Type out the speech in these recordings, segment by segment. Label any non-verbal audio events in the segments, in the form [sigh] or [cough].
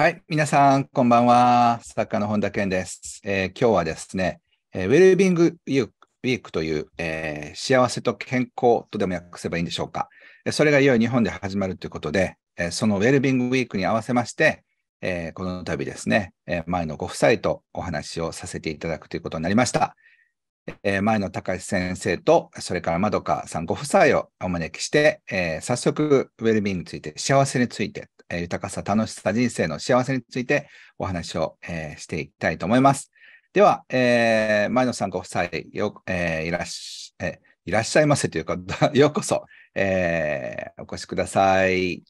はい、皆さん、こんばんは。作家の本田健です、えー、今日はですね、えー、ウェルビングウィークという、えー、幸せと健康とでも訳せばいいんでしょうか。それがいよいよ日本で始まるということで、えそのウェルビングウィークに合わせまして、えこの度ですね、え前のご夫妻とお話をさせていただくということになりました。え前の高橋先生と、それからまどかさんご夫妻をお招きして、え早速、ウェルビングについて、幸せについて豊かさ、楽しさ、人生の幸せについてお話を、えー、していきたいと思います。では、えー、前野さんご夫妻よ、えー、いらしええいらっしゃいませというか、[laughs] ようこそ、えー、お越しください。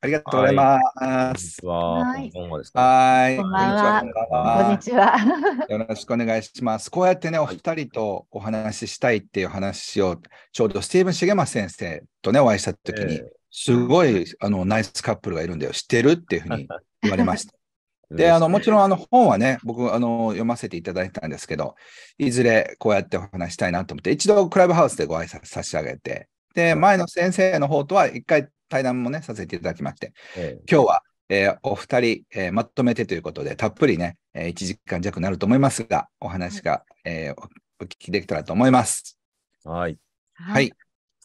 ありがとうございます。はい。こんばんは。こんばんは。こんにちは。よろしくお願いします。こうやってね、お二人とお話ししたいっていう話を、ちょうどスティーブン・シゲマ先生とね、お会いしたときにすごいあのナイスカップルがいるんだよ、知ってるっていうふうに言われました。[laughs] で、あの、もちろん、あの、本はね、僕、あの、読ませていただいたんですけど、いずれこうやってお話したいなと思って、一度クラブハウスでご挨拶差し上げて、で、前の先生の方とは一回対談もね、させていただきまして、今日は、えー、お二人、えー、まとめてということで、たっぷりね、えー、1時間弱になると思いますが、お話が、えー、お聞きできたらと思います。はい。はい。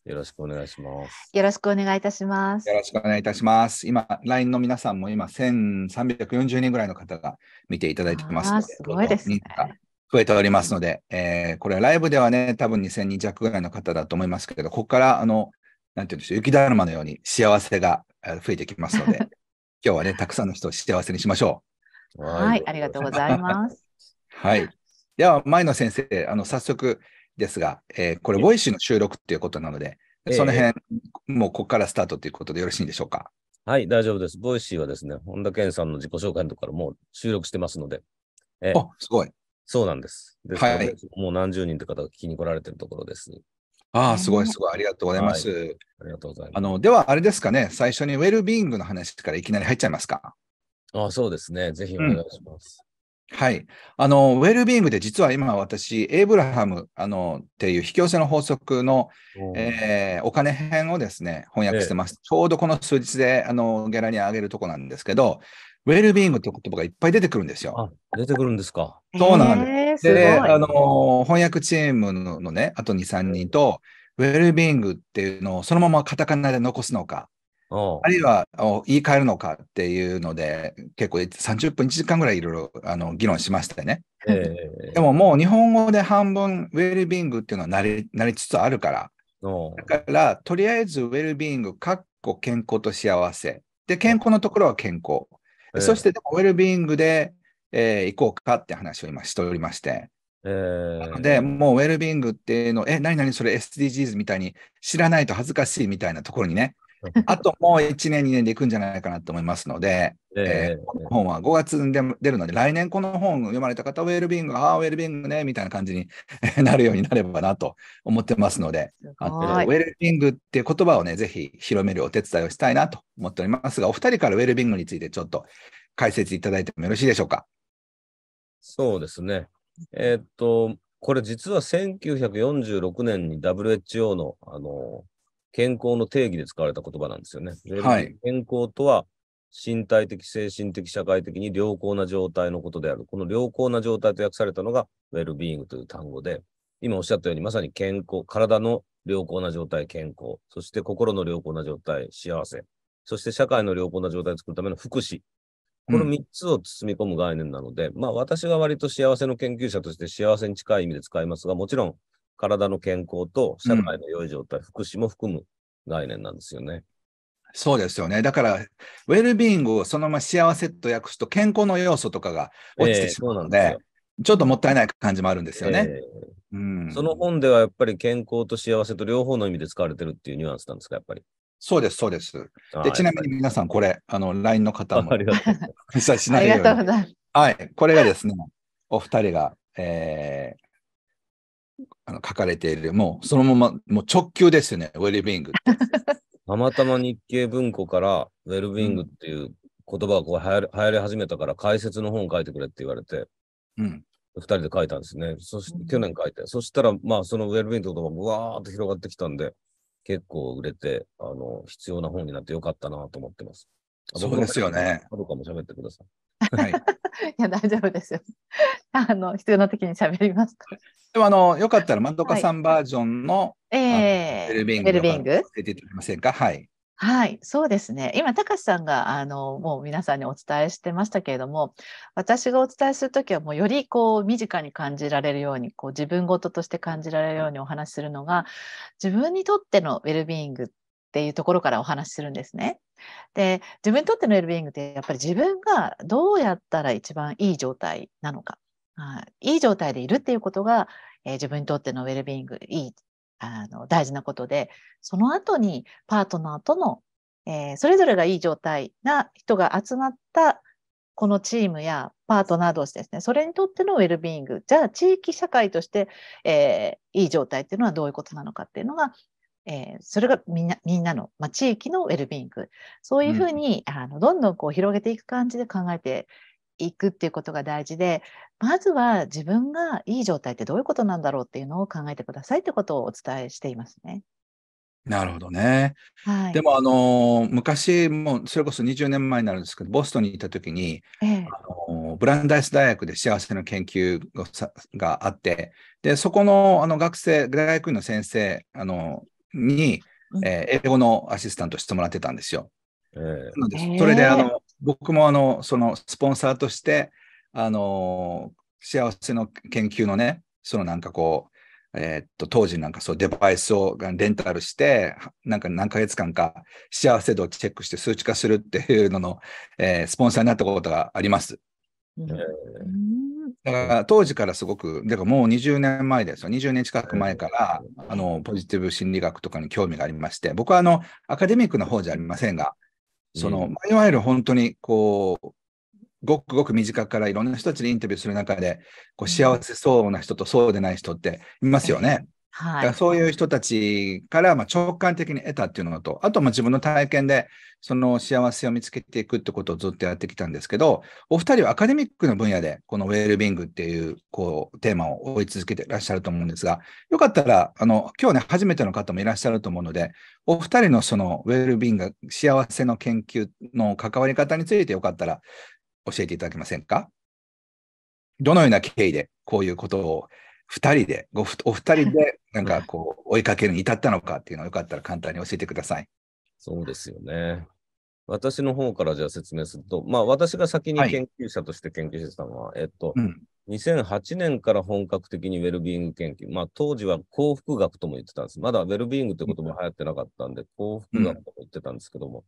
よろしくお願いします。よろしくお願いいたします。よろしくお願いいたします。今、LINE の皆さんも今、1340人ぐらいの方が見ていただいてますので、すごいですね。増えておりますので、えー、これライブではね、多分2000人弱ぐらいの方だと思いますけど、ここから、あの、なんていうんでしょう、雪だるまのように幸せが増えてきますので、[laughs] 今日はね、たくさんの人を幸せにしましょう。はい、ありがとうございます。[laughs] はい。では、前野先生、あの、早速、ですが、えー、これ、ボイシーの収録っていうことなので、その辺、もうここからスタートということでよろしいんでしょうか。はい、大丈夫です。ボイシーはですね、本田健さんの自己紹介のところからもう収録してますので。えー、あ、すごい。そうなんです。です、はい。もう何十人という方が聞きに来られてるところです。ああ、すごい、すごい。ありがとうございます。はい、ありがとうございます。あの、では、あれですかね、最初にウェルビーイングの話からいきなり入っちゃいますか。ああ、そうですね。ぜひお願いします。はい。あの、ウェルビーングで実は今私、エイブラハムあのっていう引き寄せの法則の、おえー、お金編をですね、翻訳してます。ええ、ちょうどこの数日であのギャラに上げるとこなんですけど、ウェルビーングって言葉がいっぱい出てくるんですよ。出てくるんですか。そうなんです。で、あの、翻訳チームのね、あと2、3人と、ウェルビーングっていうのをそのままカタカナで残すのか、あるいは言い換えるのかっていうので、結構30分、1時間ぐらいいろいろあの議論しましたね、えー。でももう日本語で半分、ウェルビングっていうのはなりなりつつあるから、だからとりあえずウェルビング、かっこ健康と幸せ。で、健康のところは健康。えー、そしてウェルビングで、えー、行こうかって話を今しておりまして。えー、なので、もうウェルビングっていうの、え、何々それ SDGs みたいに知らないと恥ずかしいみたいなところにね、[laughs] あともう1年、2年でいくんじゃないかなと思いますので、えー、えー、この本は5月に出るので、来年この本読まれた方、ウェルビング、ああ、ウェルビングね、みたいな感じになるようになればなと思ってますので、あとウェルビングっていう言葉をね、ぜひ広めるお手伝いをしたいなと思っておりますが、お二人からウェルビングについてちょっと解説いただいてもよろしいでしょうか。そうですね。えー、っと、これ実は1946年に WHO の、あの、健康の定義で使われた言葉なんですよね。はい、健康とは身体的、精神的、社会的に良好な状態のことである。この良好な状態と訳されたのが、ウェルビーイングという単語で、今おっしゃったように、まさに健康、体の良好な状態、健康、そして心の良好な状態、幸せ、そして社会の良好な状態を作るための福祉。この3つを包み込む概念なので、うん、まあ私が割と幸せの研究者として幸せに近い意味で使いますが、もちろん体の健康と社会の良い状態、うん、福祉も含む概念なんですよね。そうですよね。だから、ウェルビーイングをそのまま幸せと訳すと、健康の要素とかが落ちてしまうので、えー、ちょっともったいない感じもあるんですよね、その本ではやっぱり健康と幸せと両方の意味で使われてるっていうニュアンスなんですか、やっぱり。そうです、そうです。でちなみに皆さん、これ、の LINE の方も、[laughs] [laughs] ありがとうございます。はい、これがですね、お二人が、えー、あの書かれている、もうそのまま、もう直球ですよね、ウェルビーング [laughs] たまたま日経文庫からウェルビーングっていう言葉がこう流行りり始めたから解説の本を書いてくれって言われて、うん、2人で書いたんですね。そし去年書いて、そしたら、まあ、そのウェルビーングって言葉がぶわーっと広がってきたんで、結構売れて、あの、必要な本になってよかったなと思ってます。そうですよね。あかも喋ってください。はい。いや大丈夫ですよ。あの必要な時に喋りますか。でもあのよかったらまどかさんバージョンの、はい、えー、ウェルビング教ていただけませんか。はい。はい、そうですね。今、たかしさんがあのもう皆さんにお伝えしてましたけれども、私がお伝えする時はもうよりこう身近に感じられるように、こう自分事として感じられるようにお話しするのが、自分にとってのウェルビーングっていうところからお話しするんですね。で自分にとってのウェルビーイングってやっぱり自分がどうやったら一番いい状態なのか、はい、いい状態でいるっていうことが、えー、自分にとってのウェルビーイングいいあの大事なことでその後にパートナーとの、えー、それぞれがいい状態な人が集まったこのチームやパートナー同士ですね、それにとってのウェルビーイング、じゃあ地域社会として、えー、いい状態っていうのはどういうことなのかっていうのが、えー、それがみんなみんなの、まあ、地域のウェルビーイングそういうふうに、うん、あのどんどんこう広げていく感じで考えていくっていうことが大事でまずは自分がいい状態ってどういうことなんだろうっていうのを考えてくださいってことをお伝えしていますね。なるほどね。はい、でも、あの昔もうそれこそ20年前になるんですけどボストンにいた時に、ええ、あのブランダイス大学で幸せの研究があってでそこのあの学生大学院の先生あのに、えー、英語のアシスタントしてもらってたんですよ。えー、なのでそれであの、えー、僕もあのそのスポンサーとしてあの幸せの研究のねそのなんかこう、えー、っと当時なんかそうデバイスをレンタルしてなんか何ヶ月間か幸せ度をチェックして数値化するっていうのの、えー、スポンサーになったことがあります。えーだから当時からすごく、だからもう20年前ですよ、20年近く前から、あのポジティブ心理学とかに興味がありまして、僕はあのアカデミックな方じゃありませんが、その、いわゆる本当にこう、ごくごく短くからいろんな人たちにインタビューする中で、こう幸せそうな人とそうでない人っていますよね。はい、そういう人たちからま直感的に得たっていうのと、あとま自分の体験でその幸せを見つけていくってことをずっとやってきたんですけど、お二人はアカデミックの分野でこのウェルビングっていうこうテーマを追い続けていらっしゃると思うんですが、よかったらあの今日ね、初めての方もいらっしゃると思うので、お二人のそのウェルビング、幸せの研究の関わり方についてよかったら教えていただけませんかどのような経緯でこういうことを2人で、お二人で、[laughs] なんかこう、追いかけるに至ったのかっていうのをよかったら簡単に教えてください。そうですよね。私の方からじゃあ説明すると、まあ私が先に研究者として研究してたのは、はい、えっと、うん、2008年から本格的にウェルビーイング研究、まあ当時は幸福学とも言ってたんです。まだウェルビーイングってこ言葉流行ってなかったんで、うん、幸福学とも言ってたんですけども、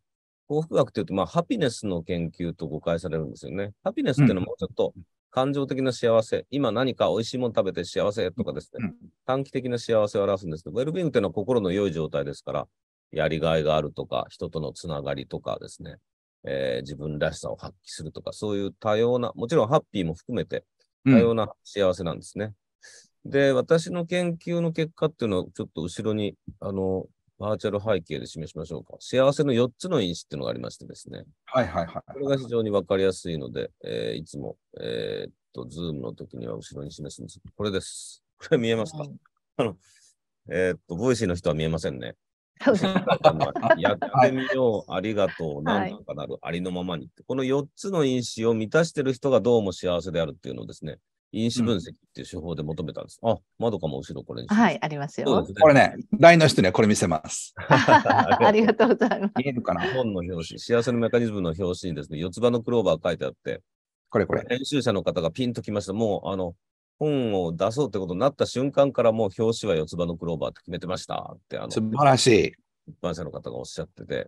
幸福学っていうと、まあハピネスの研究と誤解されるんですよね。ハピネスっていうのもちょっと、感情的な幸せ、今何か美味しいもの食べて幸せとかですね、うん、短期的な幸せを表すんですけど、ウェルビーングというのは心の良い状態ですから、やりがいがあるとか、人とのつながりとかですね、えー、自分らしさを発揮するとか、そういう多様な、もちろんハッピーも含めて、多様な幸せなんですね。うん、で、私の研究の結果っていうのは、ちょっと後ろに、あの、バーチャル背景で示しましょうか。幸せの4つの因子っていうのがありましてですね。はいはいはい、これが非常にわかりやすいので、えー、いつも、えー、っと、ズームの時には後ろに示すんですこれです。これ見えますか、はい、あの、えー、っと、ボイシーの人は見えませんね。やってみよう、ありがとう、なんとかなる、はい、ありのままに。この4つの因子を満たしてる人がどうも幸せであるっていうのをですね、因子分析っていう手法で求めたんです。うん、あ、窓かも後ろこれにはい、ありますよ。すね、これね、LINE の人にはこれ見せます。[laughs] ありがとうございます。見えるかな本の表紙、幸せのメカニズムの表紙にですね、四つ葉のクローバー書いてあって、これこれ。編集者の方がピンときました。もう、あの、本を出そうってことになった瞬間からもう表紙は四つ葉のクローバーって決めてましたって、あの、素晴らしい。一般社の方がおっしゃってて、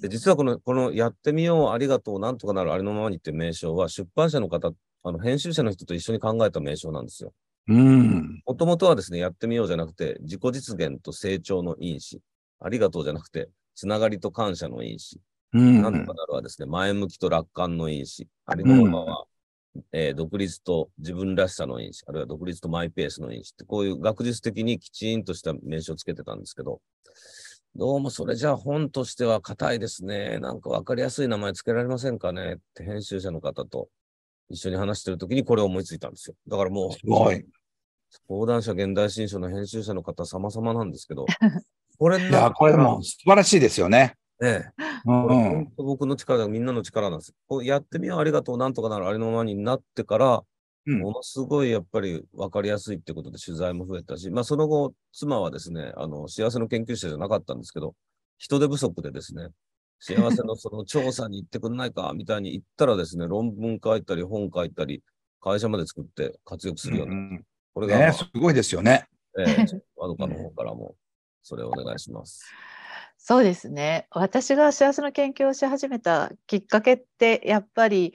で実はこの、このやってみよう、ありがとう、なんとかなる、ありのままにって名称は、出版社の方あの編集者の人と一緒に考えた名称なんですよ。もともとはですね、やってみようじゃなくて、自己実現と成長の因子、ありがとうじゃなくて、つながりと感謝の因子、うんなんとかなるはですね、前向きと楽観の因子、ありのままは、うん、えー、独立と自分らしさの因子、あるいは独立とマイペースの因子って、こういう学術的にきちんとした名称をつけてたんですけど、どうもそれじゃあ本としては硬いですね。なんか分かりやすい名前つけられませんかねって編集者の方と一緒に話してるときにこれを思いついたんですよ。だからもう、すごい。講談社現代新書の編集者の方様々なんですけど、[laughs] これいや、これも素晴らしいですよね。ねえ。うん、僕の力みんなの力なんです。こうやってみよう、ありがとう、なんとかなる、ありのままになってから、うん、ものすごいやっぱり分かりやすいってことで取材も増えたし、まあその後、妻はですね、あの、幸せの研究者じゃなかったんですけど、人手不足でですね、幸せのその調査に行ってくんないかみたいに言ったらですね、論文書いたり、本書いたり、会社まで作って活躍するよね、うん、これが、まあね、すごいですよね。ええー、ワドカの方からも、それをお願いします。そうですね。私が幸せの研究をし始めたきっかけって、やっぱり、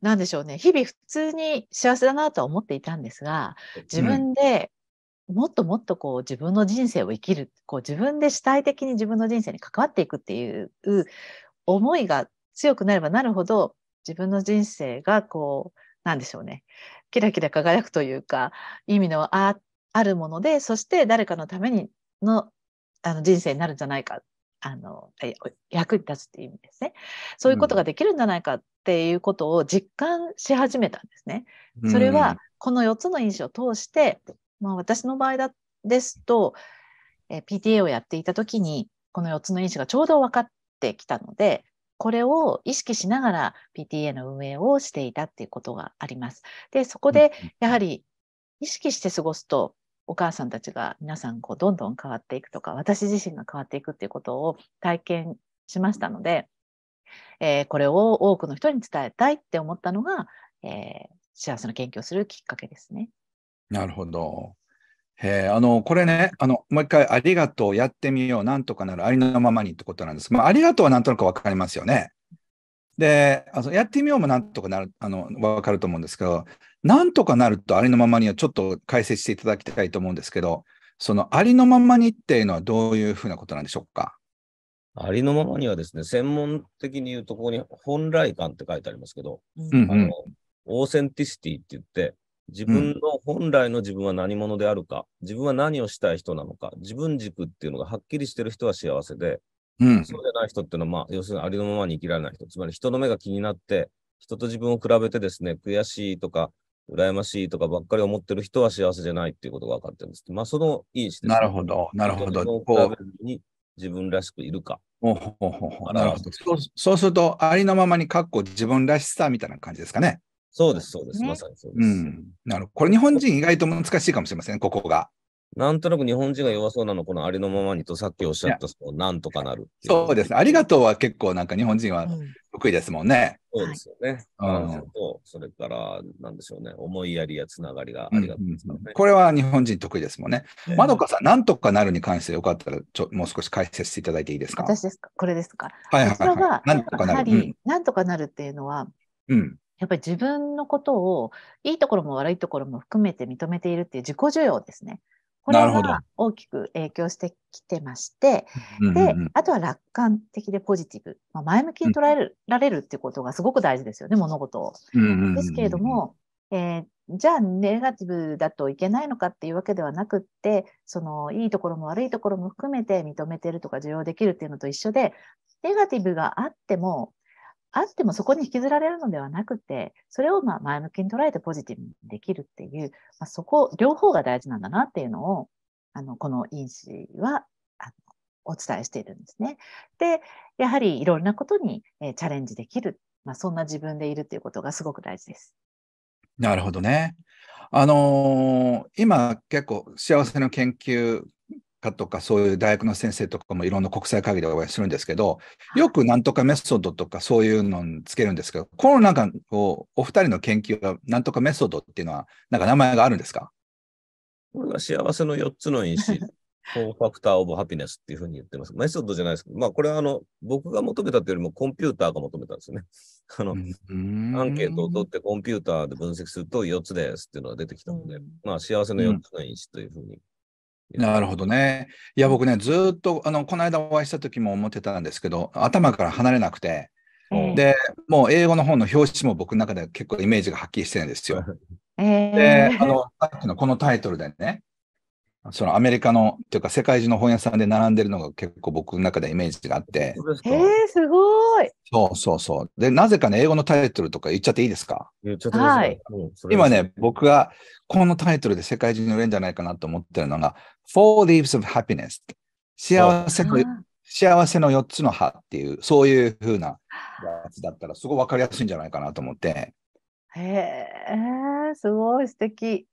なんでしょうね。日々普通に幸せだなとは思っていたんですが、自分でもっともっとこう自分の人生を生きるこう自分で主体的に自分の人生に関わっていくっていう思いが強くなればなるほど自分の人生がこうなんでしょうねキラキラ輝くというか意味のあるものでそして誰かのためにのあの人生になるんじゃないかあの役に立つっていう意味ですねそういうことができるんじゃないかっていうことを実感し始めたんですね。それはこの4つの因子を通してまあ、私の場合だですと、え PTA をやっていた時にこの4つの因子がちょうど分かってきたのでこれを意識しながら PTA の運営をしていたっていうことがあります。でそこでやはり意識して過ごすとお母さんたちが皆さんこうどんどん変わっていくとか私自身が変わっていくっていうことを体験しましたので、えー、これを多くの人に伝えたいって思ったのが、えー、幸せの研究をするきっかけですね。なるほど。えー、あのこれねあの、もう一回、ありがとう、やってみよう、なんとかなる、ありのままにってことなんです。まあ、ありがとうはなんとなく分かりますよね。で、あのやってみようもなんとかなる、あの分かると思うんですけど、なんとかなるとありのままにはちょっと解説していただきたいと思うんですけど、そのありのままにっていうのはどういうふうなことなんでしょうか。ありのままにはですね、専門的に言うと、ここに本来感って書いてありますけど、うんうん、あのオーセンティシティって言って、自分の本来の自分は何者であるか、自分は何をしたい人なのか、自分軸っていうのがはっきりしてる人は幸せで、うん、そうじゃない人っていうのは、まあ、要するにありのままに生きられない人、つまり人の目が気になって、人と自分を比べてですね、悔しいとか、羨ましいとかばっかり思ってる人は幸せじゃないっていうことが分かってるんです。まあ、そのいい視点、ね、なるほど、なるほど。比べに自分らしくいるか。ほなるほどそうすると、ありのままにかっこ自分らしさみたいな感じですかね。そうです、そうです、ね、まさにそうです。うん、なるこれ、日本人意外と難しいかもしれません、ここが。なんとなく日本人が弱そうなの、このありのままにと、さっきおっしゃったその、なんとかなるそうですありがとうは結構、なんか日本人は得意ですもんね。うん、そうですよね。うん、それから、なんでしょうね、思いやりやつながりがありがとう、ねうんうん、これは日本人得意ですもんね。まどかさん、なんとかなるに関してよかったら、ちょもう少し解説していただいていいですか。私ですか、これですか。はいはい、はい、なんとかなる。なんとかなるっていうのは、うん、やっぱり自分のことをいいところも悪いところも含めて認めているっていう自己需要ですね。これが大きく影響してきてまして、で、あとは楽観的でポジティブ。まあ、前向きに捉えられるっていうことがすごく大事ですよね、物事を。ですけれども、えー、じゃあネガティブだといけないのかっていうわけではなくって、そのいいところも悪いところも含めて認めてるとか受容できるっていうのと一緒で、ネガティブがあってもあってもそこに引きずられるのではなくて、それをま前向きに捉えてポジティブにできるっていう、まあ、そこ、両方が大事なんだなっていうのを、あの、この因子は、あのお伝えしているんですね。で、やはりいろんなことに、えー、チャレンジできる、まあ、そんな自分でいるっていうことがすごく大事です。なるほどね。あのー、今結構幸せの研究家とかそういう大学の先生とかもいろんな国際会議でお会いするんですけど、よくなんとかメソッドとかそういうのにつけるんですけど、このなんかおお二人の研究はなんとかメソッドっていうのは、なんか名前があるんですかこれが幸せの4つの因子、4 [laughs] ファクターオブハピネスっていうふうに言ってます。メソッドじゃないですけど、まあこれはあの、僕が求めたというよりもコンピューターが求めたんですよね。[laughs] あの、アンケートを取ってコンピューターで分析すると4つですっていうのが出てきたので、まあ幸せの4つの因子というふうに。なるほどね。いや、僕ね、ずっと、あの、この間お会いした時も思ってたんですけど、頭から離れなくて、うん、で、もう英語の本の表紙も僕の中で結構イメージがはっきりしてるんですよ。えで、あの、さっきのこのタイトルでね、そのアメリカのっていうか世界中の本屋さんで並んでるのが結構僕の中でイメージがあって。えー、すごい。そうそうそう。で、なぜかね、英語のタイトルとか言っちゃっていいですか言っちゃっていいですか、はい、今ね、僕がこのタイトルで世界中に売れるんじゃないかなと思ってるのが、Four Leaves of Happiness。幸せの幸せの4つの葉っていう、そういうふうなやつだったら、すごい分かりやすいんじゃないかなと思って。へえ、すごい素敵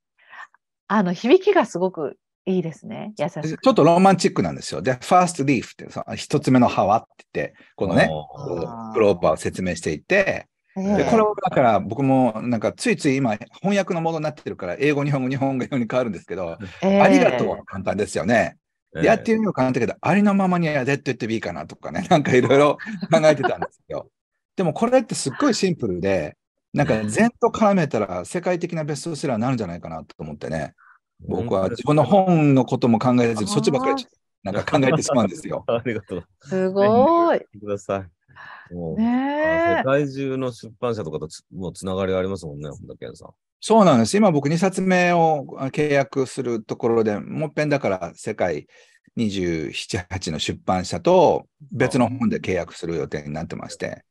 あの、響きがすごくいいですね。優しい。ちょっとロマンチックなんですよ。で、first leaf って、一つ目の葉はって言って、このね、クローバーを説明していて、えー、これだから僕もなんかついつい今翻訳のものになってるから英語日本語日本語用に変わるんですけど、えー、ありがとうは簡単ですよね。えー、やってるのは簡単だけど、ありのままにやでって言ってもいいかなとかね [laughs] なんかいろいろ考えてたんですよ。でもこれってすっごいシンプルでなんか全と絡めたら世界的なベストセラーになるんじゃないかなと思ってね僕は自分の本のことも考えずそっちばっかりなんか考えてしまうんですよ。[laughs] ありがとう。すごい。ください。もう、ね、世界中の出版社とかともうつながりがありますもんね、本田健さん。そうなんです。今僕2冊目を契約するところでもっぺんだから世界27、8の出版社と別の本で契約する予定になってまして。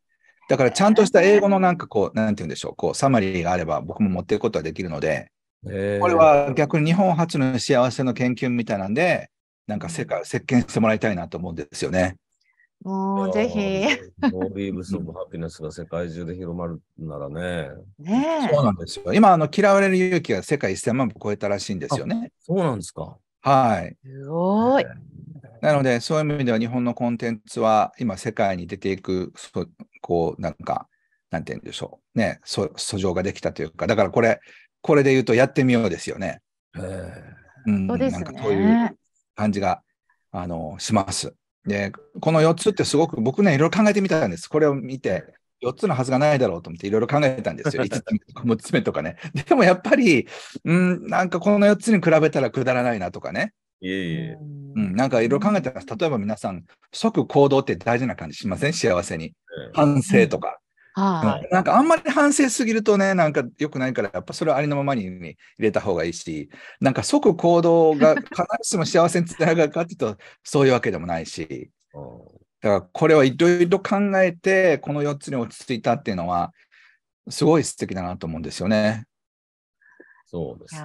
だからちゃんとした英語のなんかこう、なんて言うんでしょう、こうサマリーがあれば僕も持っていくことはできるので、これは逆に日本初の幸せの研究みたいなんで、なんか世界を席巻してもらいたいなと思うんですよね。もうぜひ。ノービームス・オハピネスが世界中で広まるならね。ねそうなんですよ。今、あの嫌われる勇気が世界1000万部超えたらしいんですよね。そうなんですか。はい。すごい。なので、そういう意味では日本のコンテンツは今、世界に出ていく、そこう、なんか、なんて言うんでしょう。ね、そ訴状ができたというか、だからこれ、これで言うとやってみようですよね。うん、そうですね。なんかそういう感じがあのします。で、この4つってすごく僕ね、いろいろ考えてみたんです。これを見て、4つのはずがないだろうと思っていろいろ考えたんですよ。5 [laughs] つ目とか6つ目とかね。でもやっぱり、うん、なんかこの4つに比べたらくだらないなとかね。いえいえ。うん、なんかいろいろ考えてます。例えば皆さん、即行動って大事な感じしません幸せに。反省とか。はい、なんかあんまり反省すぎるとね、なんかよくないから、やっぱそれはありのままに入れた方がいいし、なんか即行動が [laughs] 必ずしも幸せにつながるかっていうと、そういうわけでもないし、だからこれをいろいろ考えて、この4つに落ち着いたっていうのは、すごい素敵だなと思うんですよね。そうですね。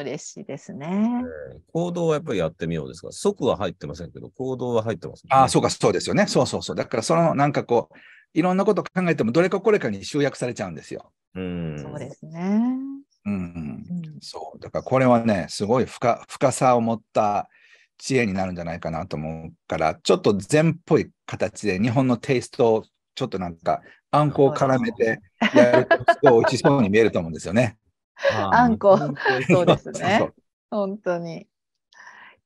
嬉しいですね、えー、行動はやっぱりやってみようですが、即は入ってませんけど、行動は入ってます、ね、ああ、そうか、そうですよね。そうそうそう。だから、そのなんかこう、いろんなこと考えてもどれかこれかに集約されちゃうんですよ。うん、そうですね。うん、うん、そうだからこれはねすごい深深さを持った知恵になるんじゃないかなと思うからちょっと禅っぽい形で日本のテイストをちょっとなんかあんこを絡めて [laughs] やるとすごい美味しそうに見えると思うんですよね。あんこそうですね。本当に。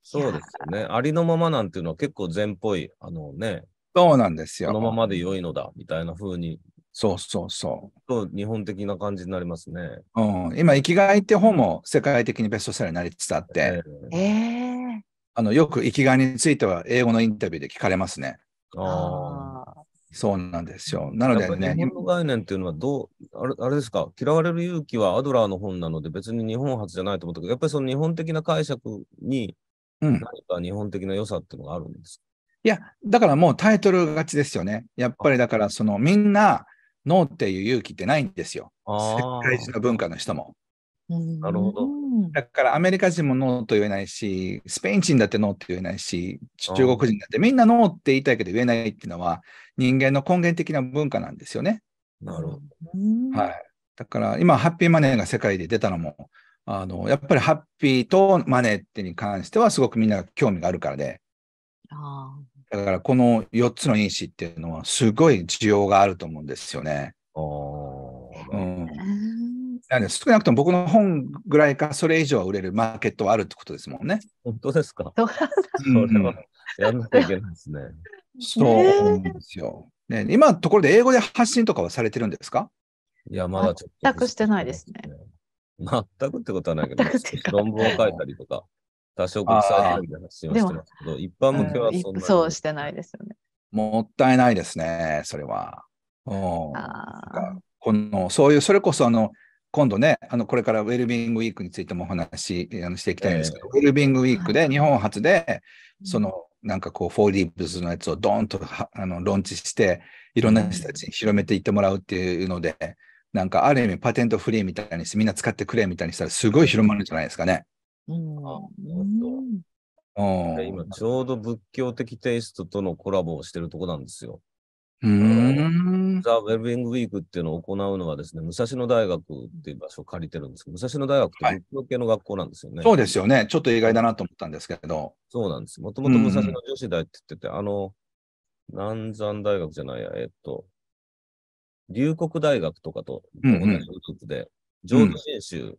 そうですね。ありのままなんていうのは結構禅っぽいあのねそうなんですよ。このままで良いのだ、みたいな風に。そうそうそう。と日本的な感じになりますね。うん、今、生きがいって本も世界的にベストセラーになりつつあって、えー、えあのよく生きがいについては英語のインタビューで聞かれますね。ああ。そうなんですよ。なのでね。日本の概念っていうのはどうあれ、あれですか、嫌われる勇気はアドラーの本なので、別に日本初じゃないと思ったけど、やっぱりその日本的な解釈に、何か日本的な良さっていうのがあるんですいや、だからもうタイトル勝ちですよね。やっぱりだから、そのみんな、ノーっていう勇気ってないんですよ。世界中の文化の人も。なるほど。だからアメリカ人もノーと言えないし、スペイン人だってノーって言えないし、中国人だってみんなノーって言いたいけど言えないっていうのは、人間の根源的な文化なんですよね。なるほど。はい。だから今、ハッピーマネーが世界で出たのも、あのやっぱりハッピーとマネーってに関してはすごくみんなが興味があるからで。あだからこの4つの因子っていうのはすごい需要があると思うんですよね。うん、少なくとも僕の本ぐらいかそれ以上売れるマーケットはあるってことですもんね。本当ですかそれはやんなきゃいけないですね。そうですよ。ね、今のところで英語で発信とかはされてるんですかいや、まだちょっと、全くしてないですね。全くってことはないけど、論文を書いたりとか。多少国際通りしてますけど、一般向けはそんな、うん、そうしてないですよね。もったいないですね、それは。このそういう、それこそあの、今度ね、あのこれからウェルビングウィークについてもお話あのしていきたいんですけど、えー、ウェルビングウィークで日本初で、そのなんかこう、フォーリーブスのやつをドーンとあのローンチして、いろんな人たちに広めていってもらうっていうので、なんかある意味パテントフリーみたいにしてみんな使ってくれみたいにしたらすごい広まるんじゃないですかね。今ちょうど仏教的テイストとのコラボをしてるとこなんですよ。ザ・ウェルビング・ウィークっていうのを行うのはですね、武蔵野大学っていう場所を借りてるんですけど、武蔵野大学って仏教系の学校なんですよね、はい、そうですよね。ちょっと意外だなと思ったんですけど。そうなんです。もともと武蔵野女子大って言ってて、あの、南山大学じゃないや、えっと、龍谷大学とかと同じグループで、浄土真宗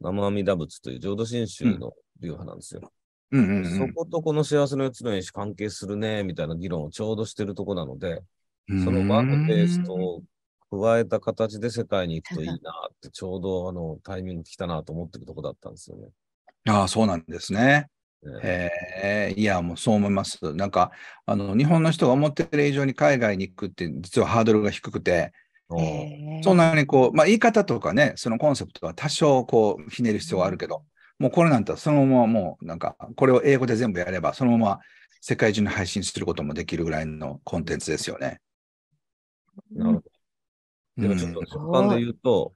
生阿弥陀仏という浄土真宗の流派なんですよ。うんうんうんうん、そことこの幸せの四つの因子関係するね、みたいな議論をちょうどしてるとこなので、そのワークペーストを加えた形で世界に行くといいなって、ちょうどあのタイミング来たなと思ってるとこだったんですよね。ああ、そうなんですね。ねえー、いや、もうそう思います。なんか、あの、日本の人が思ってる以上に海外に行くって、実はハードルが低くて、そんなにこう、まあ、言い方とかね、そのコンセプトは多少こうひねる必要はあるけど、もうこれなんてそのままもうなんか、これを英語で全部やれば、そのまま世界中に配信することもできるぐらいのコンテンツですよね。なるほど。でもちょっと直感で言うと、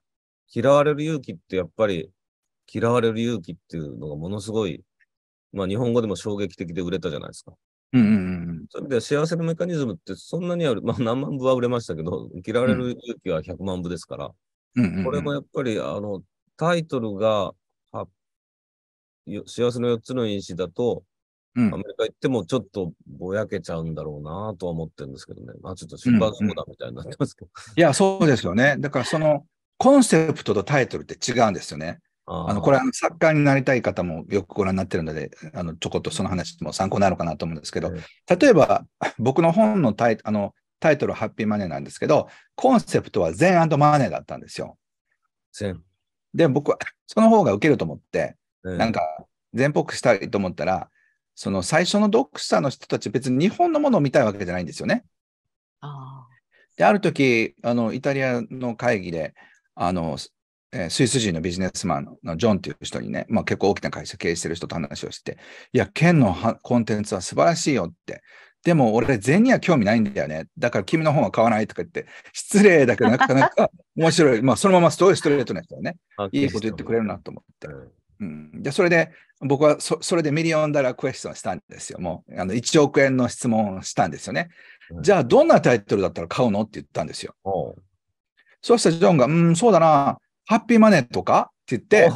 うん、嫌われる勇気ってやっぱり、嫌われる勇気っていうのがものすごい、まあ日本語でも衝撃的で売れたじゃないですか。うんうんうん、そういう意味では幸せのメカニズムってそんなにある、[laughs] まあ、何万部は売れましたけど、嫌られる勇気は100万部ですから、うんこれもやっぱりあのタイトルがは幸せの4つの因子だと、うん、アメリカ行ってもちょっとぼやけちゃうんだろうなとは思ってるんですけどね、まあ、ちょっと出版相だみたいになってますけど。うんうん、いや、そうですよね。だからそのコンセプトとタイトルって違うんですよね。あのこれ作家サッカーになりたい方もよくご覧になってるので、あのちょこっとその話も参考になるかなと思うんですけど、例えば [laughs] 僕の本のタイあのタイトル、ハッピーマネーなんですけど、コンセプトは善マネーだったんですよ。善。で、僕はその方が受けると思って、なんか善っぽくしたいと思ったら、その最初の読者の人たち、別に日本のものを見たいわけじゃないんですよね。あで、ある時あのイタリアの会議で、あのえー、スイス人のビジネスマンのジョンという人にね、まあ、結構大きな会社経営してる人と話をして、いや、県のコンテンツは素晴らしいよって、でも俺、全には興味ないんだよね。だから君の本は買わないとか言って、失礼だけど、なかなか [laughs] 面白い。まあ、そのままストレートな人はね、いいこと言ってくれるなと思って。うん、でそれで、僕はそれでミリオンダラークエスチョンしたんですよ。もうあの1億円の質問をしたんですよね。じゃあ、どんなタイトルだったら買うのって言ったんですよ。そうしたジョンが、うん、そうだな。ハッピーマネーとかって言って、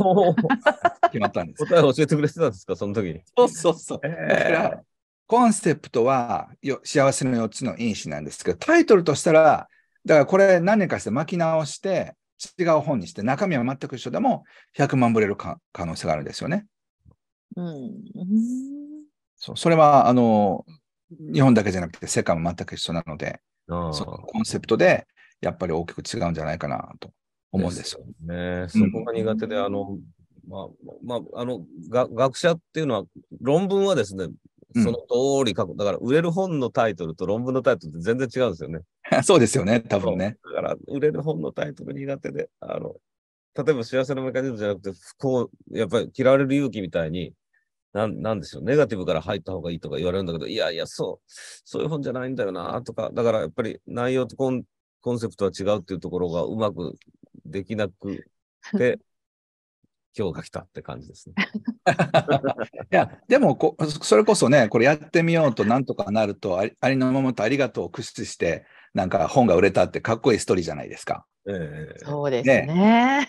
決まったんです。答えを教えてくれてたんですか、その時に。そうそうそう。えー、コンセプトはよ幸せの4つの因子なんですけど、タイトルとしたら、だからこれ何年かして巻き直して、違う本にして、中身は全く一緒でも100万ぶれる可能性があるんですよね。うん、そうそれはあの日本だけじゃなくて世界も全く一緒なので、そのコンセプトでやっぱり大きく違うんじゃないかなと。思うんですよ。ね、そこが苦手で、うん、あの、まあ、まあ、あのが、学者っていうのは、論文はですね、その通り書く。だから、売れる本のタイトルと論文のタイトルって全然違うんですよね。[laughs] そうですよね、多分ね。だから、売れる本のタイトル苦手で、あの、例えば幸せのメカニズムじゃなくて、不幸、やっぱり嫌われる勇気みたいに、ななんでしょう、ネガティブから入った方がいいとか言われるんだけど、いやいや、そう、そういう本じゃないんだよな、とか、だからやっぱり内容とコンコンセプトは違うっていうところがうまくできなくて、[laughs] 今日が来たって感じですね。[laughs] いや、でもこ、それこそね、これやってみようとなんとかなると、ありのままとありがとうを駆使して、なんか本が売れたってかっこいいストーリーじゃないですか。えー、そうですね。ね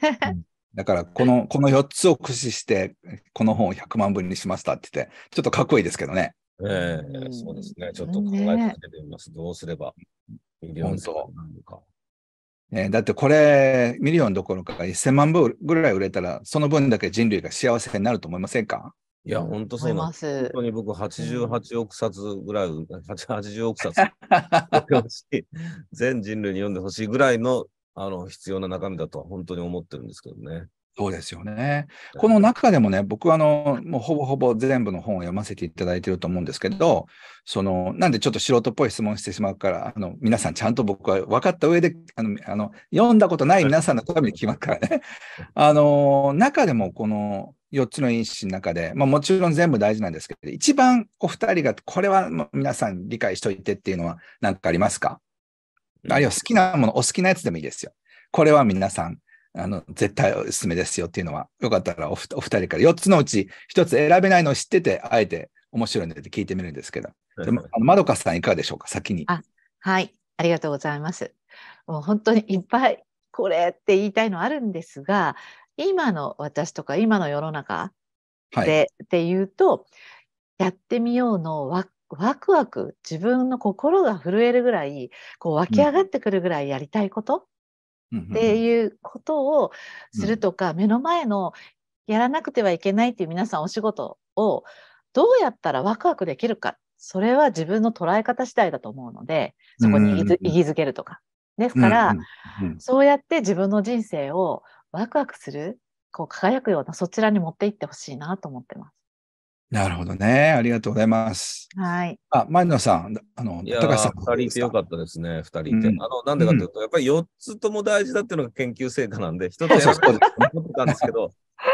だからこの、この4つを駆使して、この本を100万分にしましたって言って、ちょっとかっこいいですけどね。ええー、そうですね。ちょっと考えてみます。どうすれば、ミリオなるか。えー、だってこれ、ミリオンどころか1000万部ぐらい売れたら、その分だけ人類が幸せになると思いませんかいや、本当そうなす。本当に僕、88億冊ぐらい、80億 [laughs] 冊全人類に読んでほしいぐらいのあの必要な中身だとは本当に思ってるんですけどね。そうですよね。この中でもね、僕はあの、もうほぼほぼ全部の本を読ませていただいてると思うんですけど、その、なんでちょっと素人っぽい質問してしまうから、あの、皆さんちゃんと僕は分かった上で、あの、あの読んだことない皆さんのために聞きますからね。あの、中でもこの4つの因子の中で、まあもちろん全部大事なんですけど、一番お二人が、これは皆さん理解しといてっていうのは何かありますかあるいは好きなもの、お好きなやつでもいいですよ。これは皆さんあの、絶対おすすめですよっていうのは、よかったらお二人から4つのうち1つ選べないのを知ってて、あえて面白いので聞いてみるんですけど、でもあのまどかさんいかがでしょうか、先に。あはい、ありがとうございます。もう本当にいっぱいこれって言いたいのあるんですが、今の私とか今の世の中で、はい、っていうと、やってみようのワワクワク自分の心が震えるぐらいこう湧き上がってくるぐらいやりたいこと、っていうことをするとか、目の前のやらなくてはいけないっていう皆さんお仕事をどうやったらワクワクできるかそれは自分の捉え方次第だと思うのでそこに意義づけるとか。ですから、そうやって自分の人生をワクワクするこう輝くようなそちらに持っていってほしいなと思ってます。なるほどね。ありがとうございます。はい。あ、前野さん、あの、高橋さん。二人いてよかったですね、二人いて。うん、あの、なんでかというと、やっぱり四つとも大事だっていうのが研究成果なんで、[laughs] 一つやると思ってたんですけど、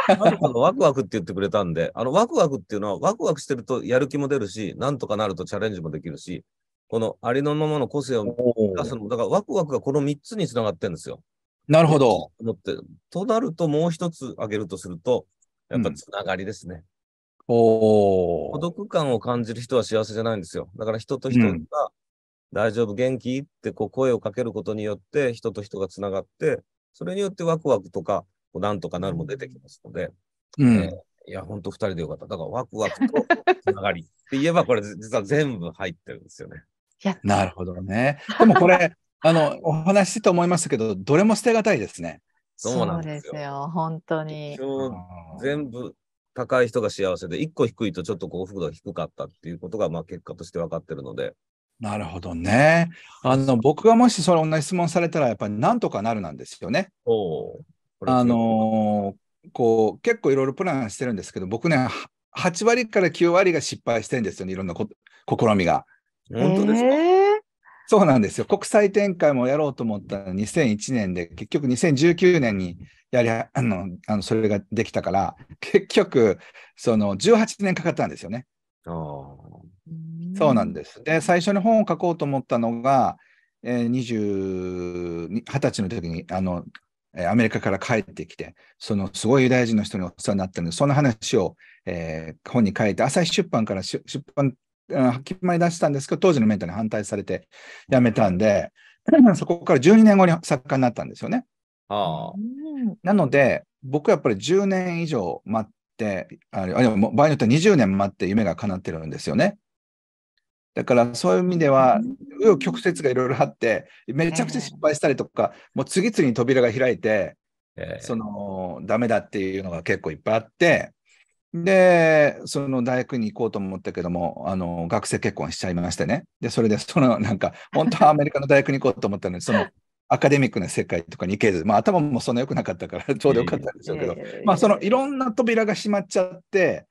あのワクワクって言ってくれたんで、あの、ワクワクっていうのは、ワクワクしてるとやる気も出るし、なんとかなるとチャレンジもできるし、このありのままの個性を出すのも、だからワクワクがこの三つにつながってるんですよ。なるほど。思って、となるともう一つ挙げるとすると、やっぱつながりですね。うんお孤独感を感じる人は幸せじゃないんですよ。だから人と人が、大丈夫、元気ってこう声をかけることによって、人と人がつながって、それによってワクワクとか、なんとかなるも出てきますので、うん、えー、いや、ほんと2人でよかった。だからワクワクとつながりって言えば、[laughs] これ実は全部入ってるんですよね。なるほどね。でもこれ、[laughs] あの、お話しと思いましたけど、どれも捨てがたいですね。そうなんですよ。すよ本当に。全部高い人が幸せで、1個低いとちょっと幸福度が低かったっていうことが、まあ、結果として分かってるので。なるほどね。あの僕がもしそれ同じ質問されたら、やっぱりなんとかなるなんですよね。あのー、こう結構いろいろプランしてるんですけど、僕ね、8割から9割が失敗してるんですよね、いろんなこ試みが。本当ですか、えーそうなんですよ。国際展開もやろうと思ったの2001年で、結局2019年にやりあのあのそれができたから、結局、その18年かかったんですよね。そうなんです。で、最初に本を書こうと思ったのが、えー、20, 歳の時にあのアメリカから帰ってきて、そのすごいユダヤ人の人にお世話になったので、その話を、えー、本に書いて、朝日出版から出版決まり出したんですけど、当時のメンターに反対されて辞めたんで、[clears throat] そこから12年後に作家になったんですよね。なので、僕はやっぱり10年以上待って、あるいは場合によっては20年待って夢が叶ってるんですよね。だからそういう意味では、う余曲折がいろいろあって、めちゃくちゃ失敗したりとか、もう次々に扉が開いて、その、ダメだっていうのが結構いっぱいあって、で、その大学に行こうと思ったけども、あの学生結婚しちゃいましてね。で、それで、そのなんか、本当はアメリカの大学に行こうと思ったのに、そのアカデミックな世界とかに行けず、まあ、頭もそんな良くなかったから、[laughs] ちょうどよかったんでしょうけど、まあ、そのいろんな扉が閉まっちゃって、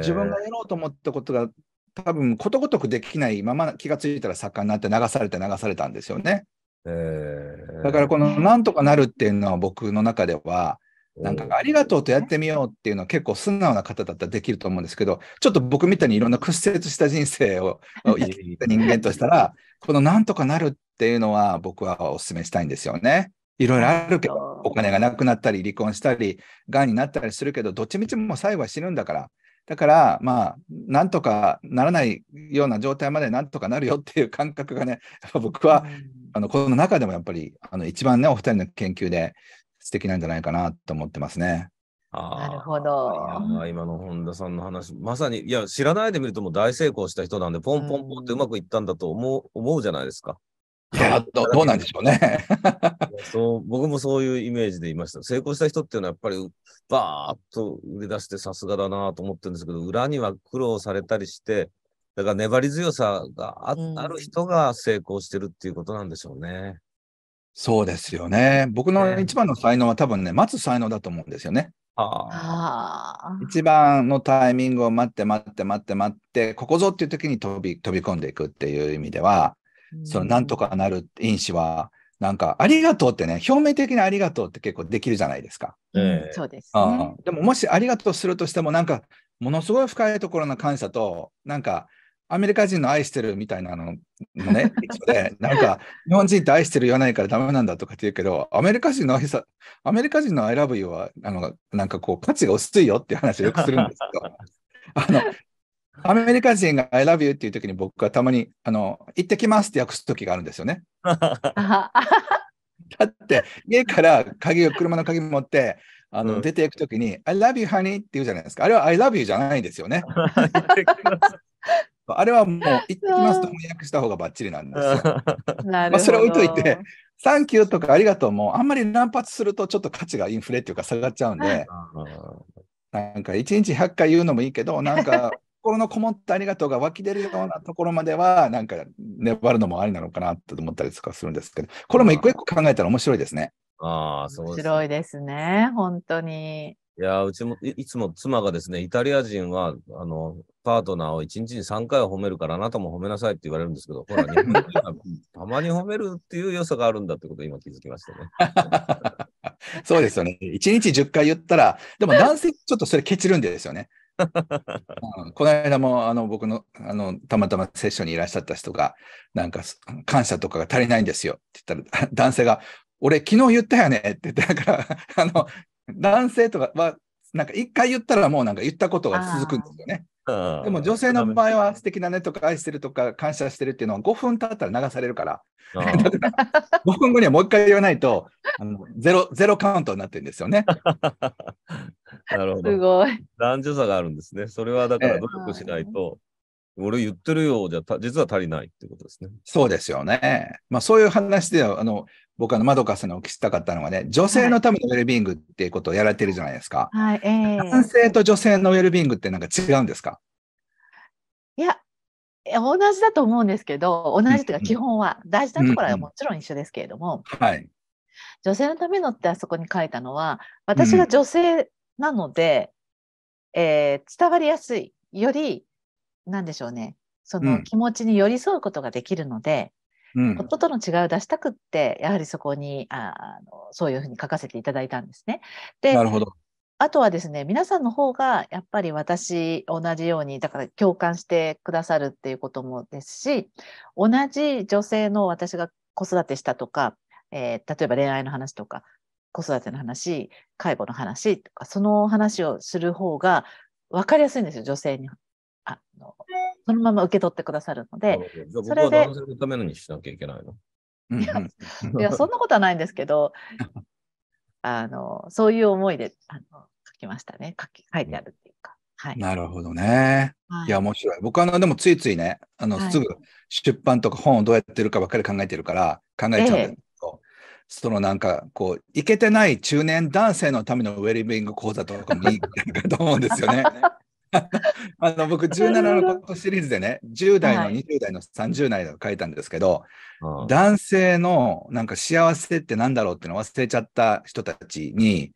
自分がやろうと思ったことが、多分ことごとくできないまま気がついたら作家になって流されて流されたんですよね。えだからこのなんとかなるっていうのは僕の中ではなんかありがとうとやってみようっていうのは結構素直な方だったらできると思うんですけど、ちょっと僕みたいにいろんな屈折した人生を [laughs] 生きた人間としたら、このなんとかなるっていうのは僕はお勧めしたいんですよね。いろいろあるけど、お金がなくなったり、離婚したり、がんになったりするけど、どっちみちも最後は死ぬんだから。だから、まあ、なんとかならないような状態までなんとかなるよっていう感覚がね、僕は、あのこの中でもやっぱりあの一番ね、お二人の研究で素敵なんじゃないかなと思ってますね。なるほど。今の本田さんの話、まさに、いや、知らないで見るとも大成功した人なんで、ポンポンポンってうまくいったんだと思う、うん、思うじゃないですか。いやど、どうなんでしょうね [laughs] そう僕もそういうイメージで言いました。成功した人っていうのはやっぱりばーっと売り出してさすがだなと思ってるんですけど、裏には苦労されたりして、だから粘り強さがあうん、ある人が成功してるっていうことなんでしょうね。そうですよね。僕の一番の才能は多分ね、待つ才能だと思うんですよね。あ一番のタイミングを待って待って待って待って、ここぞっていう時に飛び飛び込んでいくっていう意味では、そのなんとかなる因子は、なんか、ありがとうってね、表面的にありがとうって結構できるじゃないですか。そうです、ね、でも、もしありがとうするとしても、なんか、ものすごい深いところの感謝と、なんか、アメリカ人の愛してるみたいなのもね、で、なんか、日本人って愛してる言わないからダメなんだとかって言うけど、アメリカ人の愛さ、アメリカ人の I love you は、あの、なんかこう、価値が薄いよっていう話をよくするんですけど、[laughs] あの、アメリカ人が I love you っていう時に僕はたまに、あの、行ってきますって訳す時があるんですよね。だって、家から鍵を、車の鍵持って、あの、うん、出ていくときに、I love you, honey って言うじゃないですか。あれは I love you じゃないですよね。[laughs] あれはもう、行ってきますと翻訳した方がばっちりなんですよ。[laughs] まあ、それ置いといて、サンキューとかありがとうも、あんまり乱発するとちょっと価値がインフレっていうか下がっちゃうんで、なんか1日100回言うのもいいけど、なんか心のこもったありがとうが湧き出るようなところまでは、なんか粘るのもありなのかなと思ったりとかするんですけど、これも一個一個考えたら面白いですね。ああ、そうです、ね。面白いですね、本当に。いや、うちもい、いつも妻がですね、イタリア人は、あの、パートナーを1日に3回は褒めるから、あなたも褒めなさいって言われるんですけど、ほら、[laughs] 日本人はたまに褒めるっていう良さがあるんだってことを今気づきましたね。[laughs] そうですよね。1日10回言ったら、でも男性ちょっとそれケチるんですよね。[laughs] うん、この間もあの僕のあのたまたまセッションにいらっしゃった人が、なんか感謝とかが足りないんですよって言ったら、男性が、俺昨日言ったよねって言って、だから、あの、男性とかは、なんか一回言ったらもうなんか言ったことが続くんですよね。でも女性の場合は素敵だねとか愛してるとか感謝してるっていうのは5分経ったら流されるから5 [laughs] 分後にはもう一回言わないとあのゼロゼロカウントになってるんですよね。[laughs] なるほど。すごい。男女差があるんですね。それはだから努力しないと、えー、俺言ってるようじゃ実は足りないってことですね。そうですよね。まあそういう話ではあの僕あの、まどスさんにお聞きしたかったのはね、女性のためのウェルビーイングっていうことをやられてるじゃないですか。はい、ええー、男性と女性のウェルビーイングってなんか違うんですかいや、同じだと思うんですけど、同じというか基本は、大事なところはもちろん一緒ですけれども、うんうん、はい。女性のためのってあそこに書いたのは、私が女性なので、うん、えー、伝わりやすい、より、なんでしょうね、その気持ちに寄り添うことができるので、夫との違いを出したくってやはりそこにあのそういうふうに書かせていただいたんですね。でなるほどあとはですね、皆さんの方がやっぱり私同じように、だから共感してくださるっていうこともですし、同じ女性の私が子育てしたとか、えー、例えば恋愛の話とか、子育ての話、介護の話とか、その話をする方が分かりやすいんですよ、女性に。あのそのまま受け取ってくださるので、それで。のためにしなきゃいけないのいや、いやそんなことはないんですけど、[laughs] あのそういう思いであの書きましたね書き。書いてあるっていうか。はい、なるほどね。い、や、面白い。僕はあの、でもついついね、あの、はい、すぐ出版とか本をどうやってるかばっかり考えてるから、考えちゃうんすけど、えそのなんか、こう、いけてない中年男性のためのウェルビング講座とかもいいと思うんですよね。[laughs] [laughs] あの僕17のことシリーズでね10代の20代の30代の書いたんですけど、はい、男性のなんか幸せってなんだろうっての忘れちゃった人たちに、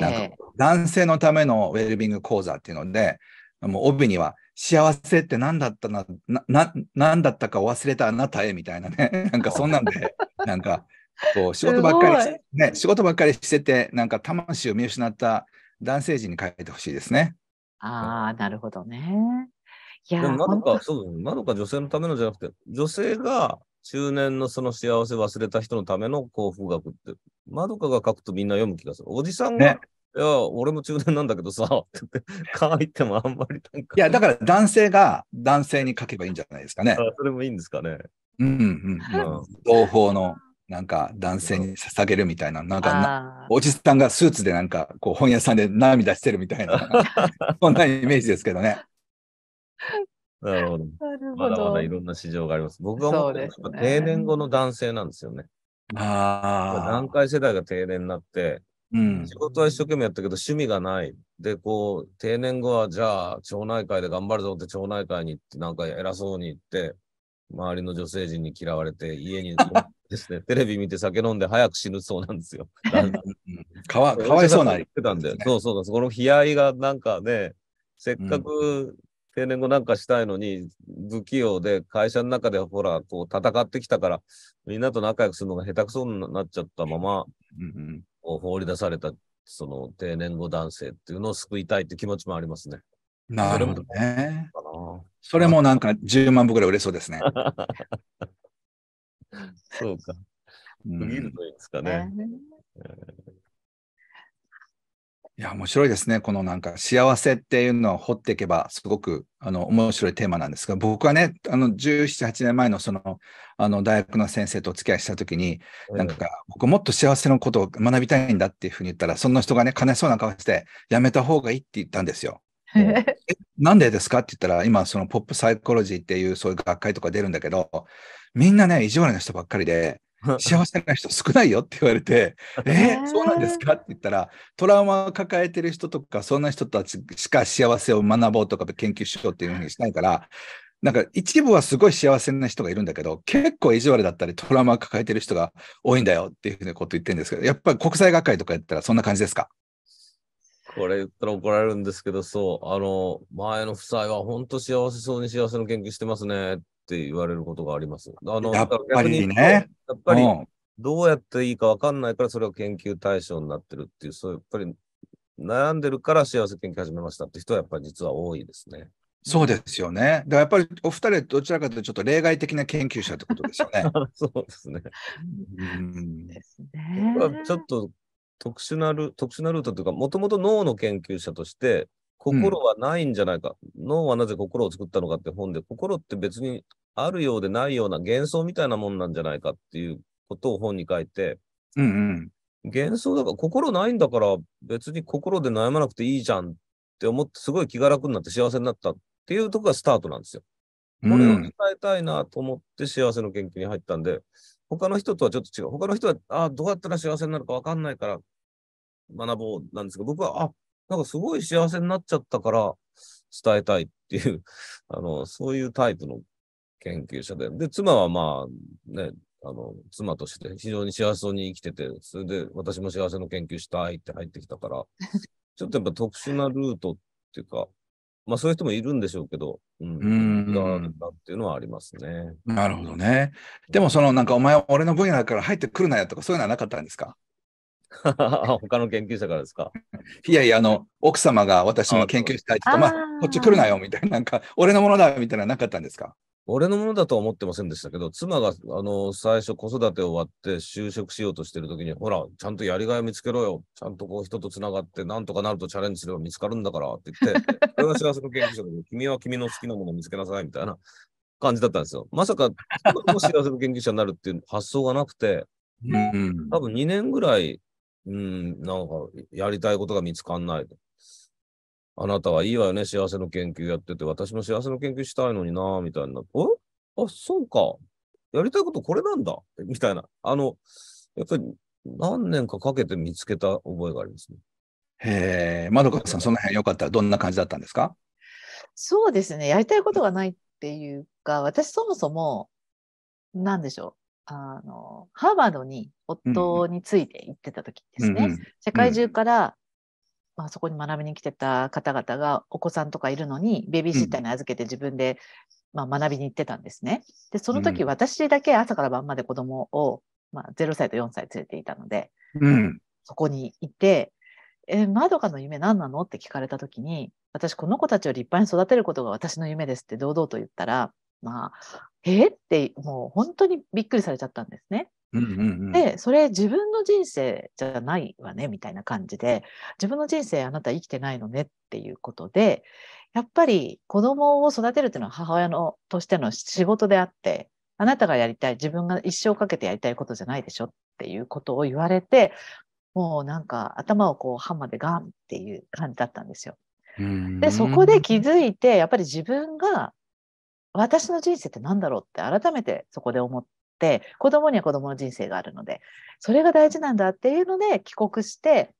なんか男性のためのウェルビング講座っていうのでもう帯には「幸せって何だったなな何だったか忘れたあなたへ」みたいなね [laughs] なんかそんなんでなんかこう仕事ばっかりね仕事ばっかりしててなんか魂を見失った男性陣に書いてほしいですね。ああ、なるほどね。いや、まどか、そう、まどか女性のためのじゃなくて、女性が中年のその幸せ忘れた人のための幸福学って、まどかが書くとみんな読む気がする。おじさんが、ね、いや、俺も中年なんだけどさ、って書いてもあんまりなんか。いや、だから男性が男性に書けばいいんじゃないですかね。それもいいんですかね。うんうん、うん。同胞の。なんか男性に捧げるみたいな、なんかおじさんがスーツでなんかこう本屋さんで涙してるみたいな、[laughs] そんなイメージですけどね。なるほど。まだまだいろんな市場があります。僕は思ってね、定年後の男性なんですよね。ああ。何回世代が定年になって、うん、仕事は一生懸命やったけど趣味がない。で、こう、定年後はじゃあ町内会で頑張るぞって町内会に行って、なんか偉そうに行って、周りの女性陣に嫌われて、家にですね、テレビ見て酒飲んで早く死ぬそうなんですよ。[laughs] かわかわいそうな。言ってたんよそうそうす。この悲哀がなんかね、せっかく定年後なんかしたいのに、不器用で会社の中でほら、こう戦ってきたから、みんなと仲良くするのが下手くそになっちゃったまま、うんうん、放り出された、その定年後男性っていうのを救いたいって気持ちもありますね。なるほどね。それもなんか10万部ぐらい売れそうですね。[laughs] [laughs] そうか。[laughs] 区切るといいですかね。いや、面白いですね。このなんか幸せっていうのを掘っていけば、すごくあの面白いテーマなんですが、僕はね、あの17、8年前のそのあの大学の先生とお付き合いしたときに、なんか、僕もっと幸せのことを学びたいんだっていうふうに言ったら、その人がね、悲しそうな顔して、やめた方がいいって言ったんですよ。なんでですかって言ったら、今、そのポップサイコロジーっていうそういう学会とか出るんだけど、みんなね、意地悪な人ばっかりで、[laughs] 幸せな人少ないよって言われて、[laughs] えー、そうなんですかって言ったら、トラウマを抱えてる人とか、そんな人たちしか幸せを学ぼうとか研究しようっていうふうにしないから、なんか一部はすごい幸せな人がいるんだけど、結構意地悪だったりトラウマを抱えてる人が多いんだよっていうふうなこと言ってるんですけど、やっぱり国際学会とかやったらそんな感じですかこれ言ったら怒られるんですけど、そう、あの、前の夫妻は本当幸せそうに幸せの研究してますねっって言われることがあります。あのやっぱりね。やっぱり、どうやっていいか分かんないから、それが研究対象になってるっていう、そうやっぱり悩んでるから幸せ研究始めましたって人はやっぱり実は多いですね。そうですよね。だやっぱりお二人どちらかというとちょっと例外的な研究者ってことですよね。[laughs] そうですね。うんちょっと特殊なル特殊なルートというか、もともと脳の研究者として、心はないんじゃないか、うん、脳はなぜ心を作ったのかって本で、心って別にあるようでないような幻想みたいなもんなんじゃないかっていうことを本に書いて、うんうん、幻想だから、心ないんだから別に心で悩まなくていいじゃんって思って、すごい気が楽になって幸せになったっていうとこがスタートなんですよ。これを伝えたいなと思って幸せの研究に入ったんで、うん、他の人とはちょっと違う。他の人は、ああ、どうやったら幸せになるか分かんないから学ぼうなんですけど、僕は、あなんかすごい幸せになっちゃったから伝えたいっていう [laughs] あの、そういうタイプの研究者で。で、妻はまあ、ね、あの、妻として非常に幸せそうに生きてて、それで私も幸せの研究したいって入ってきたから、[laughs] ちょっとやっぱ特殊なルートっていうか、まあそういう人もいるんでしょうけど、うん、うんだっていうのはありますね。なるほどね。でもそのなんかお前俺の分野だから入ってくるなよとかそういうのはなかったんですか [laughs] 他の研究者からですかいやいや、あの、奥様が私の研究したいって言ったまあ、こっち来るなよみたいな、なんか、俺のものだみたいななかったんですか俺のものだとは思ってませんでしたけど、妻が、あの、最初子育て終わって就職しようとしてる時に、ほら、ちゃんとやりがいを見つけろよ。ちゃんとこう人と繋がって、なんとかなるとチャレンジすれば見つかるんだからって言って、私はが幸せの研究者だけど、君は君の好きなものを見つけなさいみたいな感じだったんですよ。まさか、も幸せの研究者になるっていう発想がなくて、うん、多分2年ぐらいうん、なんか、やりたいことが見つかんない。あなたはいいわよね、幸せの研究やってて、私も幸せの研究したいのにな、みたいな。えあ、そうか。やりたいことこれなんだ、みたいな。あの、やっぱり何年かかけて見つけた覚えがありますね。へえ、まどかさん、その辺よかったらどんな感じだったんですかそうですね、やりたいことがないっていうか、私そもそも、なんでしょう。あのハーバードに夫について行ってた時ですね、うんうん、世界中から、うん、まあ、そこに学びに来てた方々がお子さんとかいるのにベビーシッターに預けて自分で、まあ、学びに行ってたんですね。でその時、私だけ朝から晩まで子供を、まあ、0歳と4歳連れていたので、そこにいて「えまどかの夢何なの?」って聞かれた時に私この子たちを立派に育てることが私の夢ですって堂々と言ったらまあ、えってもう本当にびっくりされちゃったんですね。うんうんうん、でそれ自分の人生じゃないわねみたいな感じで自分の人生あなた生きてないのねっていうことでやっぱり子供を育てるっていうのは母親のとしての仕事であってあなたがやりたい自分が一生かけてやりたいことじゃないでしょっていうことを言われてもうなんか頭をこうハンマーでガンっていう感じだったんですよ。でそこで気づいてやっぱり自分が私の人生って何だろうって改めてそこで思って、子供には子供の人生があるので、それが大事なんだっていうので帰国して、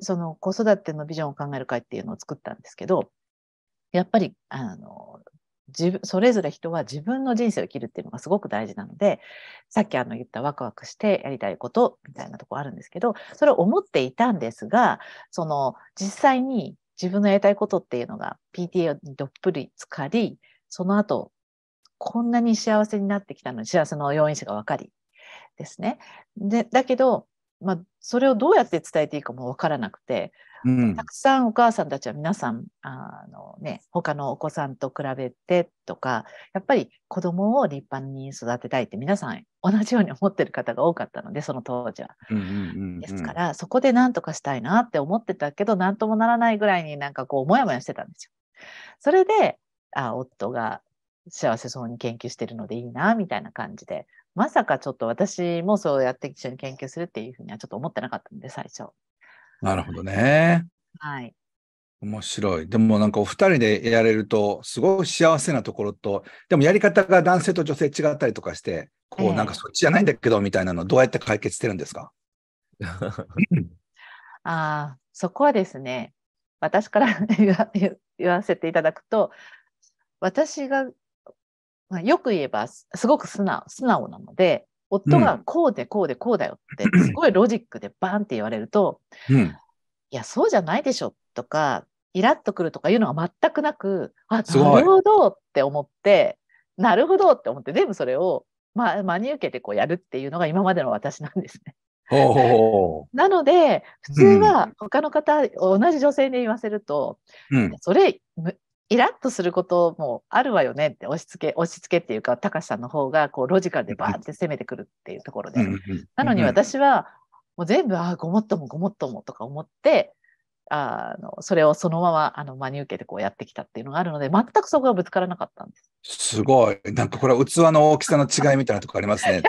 その子育てのビジョンを考える会っていうのを作ったんですけど、やっぱり、あの、自分それぞれ人は自分の人生を生きるっていうのがすごく大事なのでさっきあの言ったワクワクしてやりたいことみたいなとこあるんですけどそれを思っていたんですがその実際に自分のやりたいことっていうのが PTA にどっぷり浸かりその後、こんなに幸せになってきたのに、幸せの要因子が分かりですね。でだけど、まあ、それをどうやって伝えていいかも分からなくて、うん、たくさんお母さんたちは皆さんあの、ね、他のお子さんと比べてとかやっぱり子供を立派に育てたいって皆さん同じように思ってる方が多かったのでその当時は。ですからそこで何とかしたいなって思ってたけど何ともならないぐらいになんかこうモヤモヤしてたんですよ。それであ夫が幸せそうに研究してるのでいいなみたいな感じでまさかちょっと私もそうやって一緒に研究するっていうふうにはちょっと思ってなかったので最初。なるほどね。はい。面白い。でもなんかお二人でやれるとすごい幸せなところとでもやり方が男性と女性違ったりとかしてこうなんかそっちじゃないんだけどみたいなのどうやって解決してるんですか、え [laughs] ー、あそこはですね私から [laughs] 言わせていただくと私が、まあ、よく言えばすごく素直素直なので、夫がこうでこうでこうだよって、[clears throat] すごいロジックでバーンって言われると、うん、いや、そうじゃないでしょとか、イラッとくるとかいうのが全くなく、あ、なるほどって思って、なるほどって思って、全部それを、ま、真に受けてこうやるっていうのが今までの私なんですね。なので、普通は他の方、うん、同じ女性に言わせると、うん、それ、イラッとすることもあるわよねって押し付け押し付けっていうか高橋さんの方がこうロジカルでバーって攻めてくるっていうところで、なのに私はもう全部ああごもっともごもっともとか思ってあのそれをそのままあの真に受けてこうやってきたっていうのがあるので全くそこがぶつからなかったんですすごいなんかこれは器の大きさの違いみたいなとこありますね [laughs]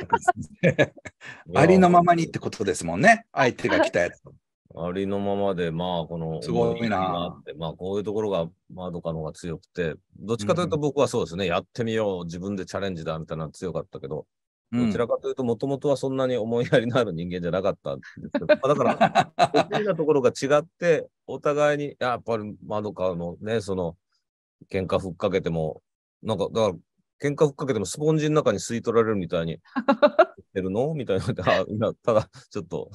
[laughs] ありのままにってことですもんね相手が来たやつありのままで、まあ、この、すごいなって、まあ、こういうところが、まあ、どかのが強くて、どっちかというと僕はそうですね、うん、やってみよう、自分でチャレンジだ、みたいなの強かったけど、どちらかというと、もともとはそんなに思いやりのある人間じゃなかったんですけど、[laughs] まあ、だから、得意なところが違って、お互いに、やっぱりどかのね、その、喧嘩ふっかけても、なんか、だから、喧嘩ふっかけてもスポンジの中に吸い取られるみたいに、[laughs] てるのみたいな、ただ、ちょっと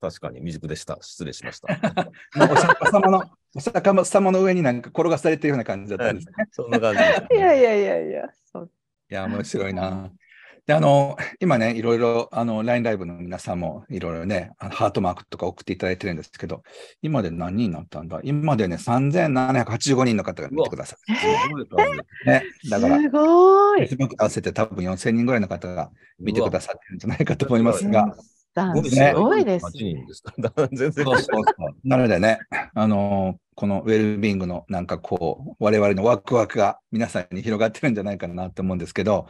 確かに未熟でした。失礼しました。[laughs] お釈迦様の、お釈迦様の上になんか転がされてるような感じだったんですね。い、そんな感じ、ね、[laughs] いやいやいやいや、そう。いや、面白いな。で、あの、今ね、いろいろ、あの、LINE ライブの皆さんもいろいろね、ハートマークとか送っていただいてるんですけど、今で何人になったんだ今でね、3785人の方が見てくださって。ね、だから、すごい。合わせて多分4000人ぐらいの方が見てくださってるんじゃないかと思いますが。すごいです。全然なのでね、あのこのウェルビングのなんかこう、我々のワクワクが皆さんに広がってるんじゃないかなと思うんですけど。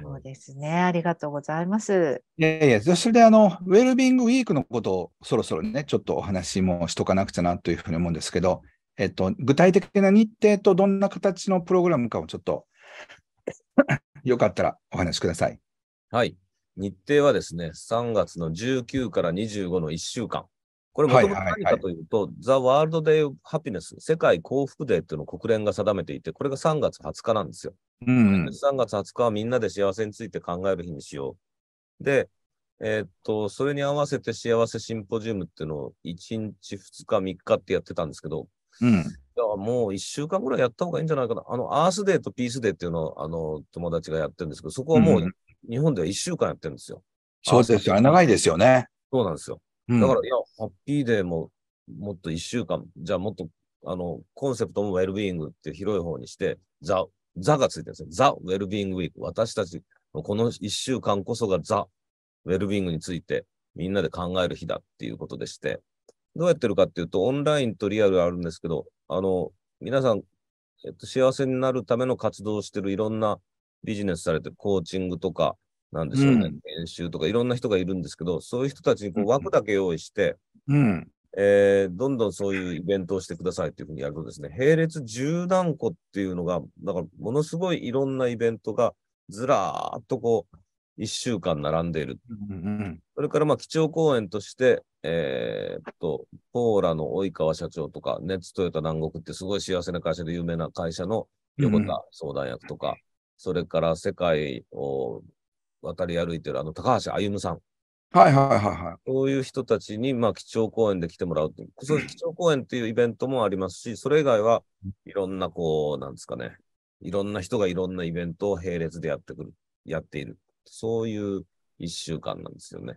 そうですね。ありがとうございます。いやいや、それであの、ウェルビングウィークのことをそろそろね、ちょっとお話もしとかなくちゃなというふうに思うんですけど、えっと、具体的な日程とどんな形のプログラムかをちょっとよかったらお話しください。はい。日程はですね、3月の19から25の1週間。これもともと何かというと、ザ・ワールド・デイ・ハピネス、世界幸福デーっていうのを国連が定めていて、これが3月20日なんですよ。うん、3月20日はみんなで幸せについて考える日にしよう。で、えー、っと、それに合わせて幸せシンポジウムっていうのを1日、2日、3日ってやってたんですけど、うん、もう1週間ぐらいやった方がいいんじゃないかな。あの、アースデーとピースデーっていうのを、あの、友達がやってるんですけど、そこはもう1日本では1週間やってるんですよ。そうですよ。長いですよね。そうなんですよ。だから、うん、いや、ハッピーデーももっと1週間、じゃあもっと、あの、コンセプトもウェルビーイングって広い方にして、ザ、ザがついてるんですよ。ザ・ウェルビーイングウィーク。私たち、この1週間こそがザ・ウェルビーイングについて、みんなで考える日だっていうことでして、どうやってるかっていうと、オンラインとリアルあるんですけど、あの、皆さん、えっと、幸せになるための活動をしてるいろんなビジネスされてるコーチングとか、なんでしょうね、練習とかいろんな人がいるんですけど、そういう人たちにこう枠だけ用意して、うん、えー、どんどんそういうイベントをしてくださいっていうふうにやるとですね、並列十何個っていうのが、だからものすごいいろんなイベントがずらーっとこう、一週間並んでいる。うんうん、それからまあ基調講演として、えー、っと、ポーラの及川社長とか、ネッツトヨタ南国ってすごい幸せな会社で有名な会社の横田相談役とか、それから世界を渡り歩いてるあの高橋歩さん。はいはいはいはい。そういう人たちに、まあ、基調講演で来てもらうそういう基調講演っていうイベントもありますし、それ以外はいろんな、こう、なんですかね、いろんな人がいろんなイベントを並列でやってくる、やっている。そういう一週間なんですよね。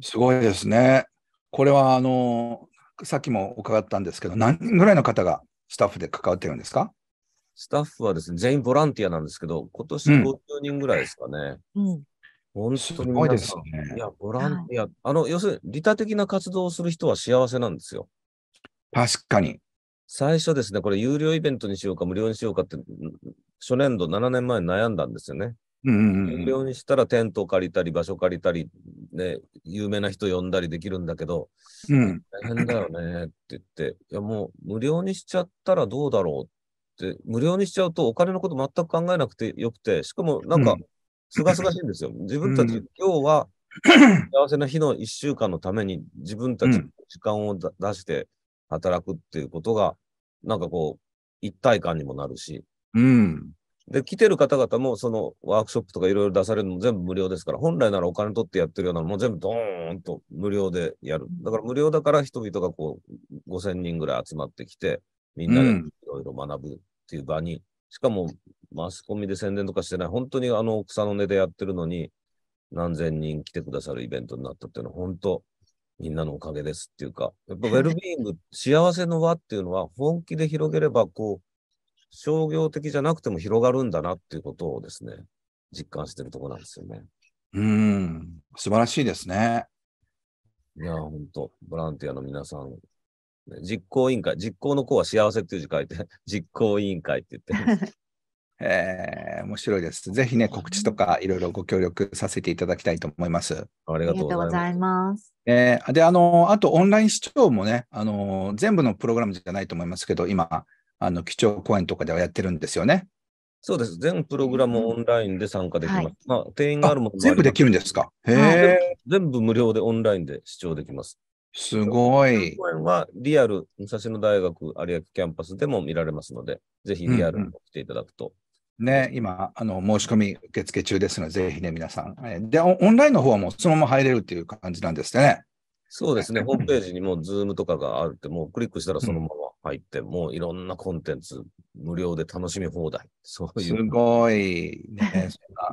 すごいですね。これは、あの、さっきも伺ったんですけど、何人ぐらいの方がスタッフで関わってるんですかスタッフはですね、全員ボランティアなんですけど、今年50人ぐらいですかね。うん、本当にいね、いや、ボランティア、あの、要するに、利他的な活動をする人は幸せなんですよ。確かに。最初ですね、これ、有料イベントにしようか、無料にしようかって、初年度、7年前に悩んだんですよね。無料にしたらテントを借りたり、場所借りたり、ね、有名な人呼んだりできるんだけど、うん、大変だよねって言って、いやもう無料にしちゃったらどうだろうっって無料にしちゃうとお金のこと全く考えなくてよくて、しかもなんか、すがすがしいんですよ。自分たち、今日は幸せな日の1週間のために自分たちの時間を出して働くっていうことが、なんかこう、一体感にもなるし。うん。で、来てる方々も、そのワークショップとかいろいろ出されるのも全部無料ですから、本来ならお金取ってやってるようなのも全部ドーンと無料でやる。だから無料だから人々がこう、5000人ぐらい集まってきて、みんなでいろいろ学ぶっていう場に、しかもマスコミで宣伝とかしてない、本当にあの草の根でやってるのに、何千人来てくださるイベントになったっていうのは、本当、みんなのおかげですっていうか、やっぱウェルビーイング、[laughs] 幸せの輪っていうのは、本気で広げれば、こう、商業的じゃなくても広がるんだなっていうことをですね、実感してるとこなんですよね。うん、素晴らしいですね。いや、本当ボランティアの皆さん、実行委員会、実行の子は幸せっていう字書いて、[laughs] 実行委員会って言って。え [laughs] ー、面白いです。ぜひね、告知とかいろいろご協力させていただきたいと思います。ありがとうございます。ええー、で、あの、あとオンライン視聴もね、あの、全部のプログラムじゃないと思いますけど、今、あの、基調講演とかではやってるんですよね。そうです。全プログラムオンラインで参加できます。はい、まあ、定員があるもの全部できるんですか。へえ。全部無料でオンラインで視聴できます。すごい。公演はリアル、武蔵野大学有明キャンパスでも見られますので、ぜひリアルに来ていただくと。うんうん、ね、今あの、申し込み受付中ですので、ぜひね、皆さん。でオ、ンラインの方はもうそのまま入れるっていう感じなんですね。そうですね、ホームページにもうズームとかがあるって、もうクリックしたらそのまま入って、うん、もういろんなコンテンツ、無料で楽しみ放題。そういう。すごい、ね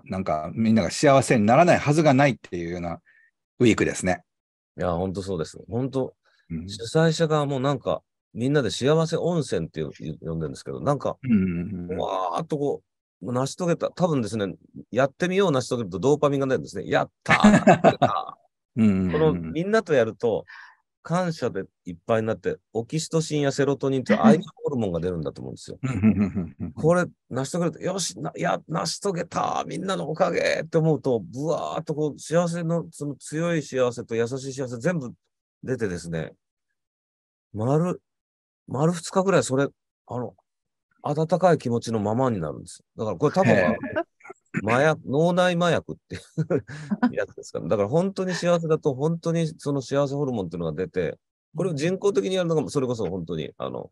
なんかみんなが幸せにならないはずがないっていうようなウィークですね。いや、本当そうです。本当、うん、主催者側もなんか、みんなで幸せ温泉って呼んでるんですけど、なんか、うんわーっとこう、成し遂げた、多分ですね、やってみよう成し遂げるとドーパミンが出るんですね。やったーこのみんなとやると、感謝でいっぱいになって、オキシトシンやセロトニンいう愛 [laughs] のホルモンが出るんだと思うんですよ。これ、成し遂げると、よし、なや、成し遂げた、みんなのおかげって思うと、ぶわーっとこう、幸せの、その強い幸せと優しい幸せ全部出てですね、丸、丸2日ぐらいそれ、あの、温かい気持ちのままになるんです。だからこれ多分、麻薬、脳内麻薬っていう [laughs] やつですから、ね、だから本当に幸せだと、本当にその幸せホルモンっていうのが出て、これを人工的にやるのが、それこそ本当に、あの、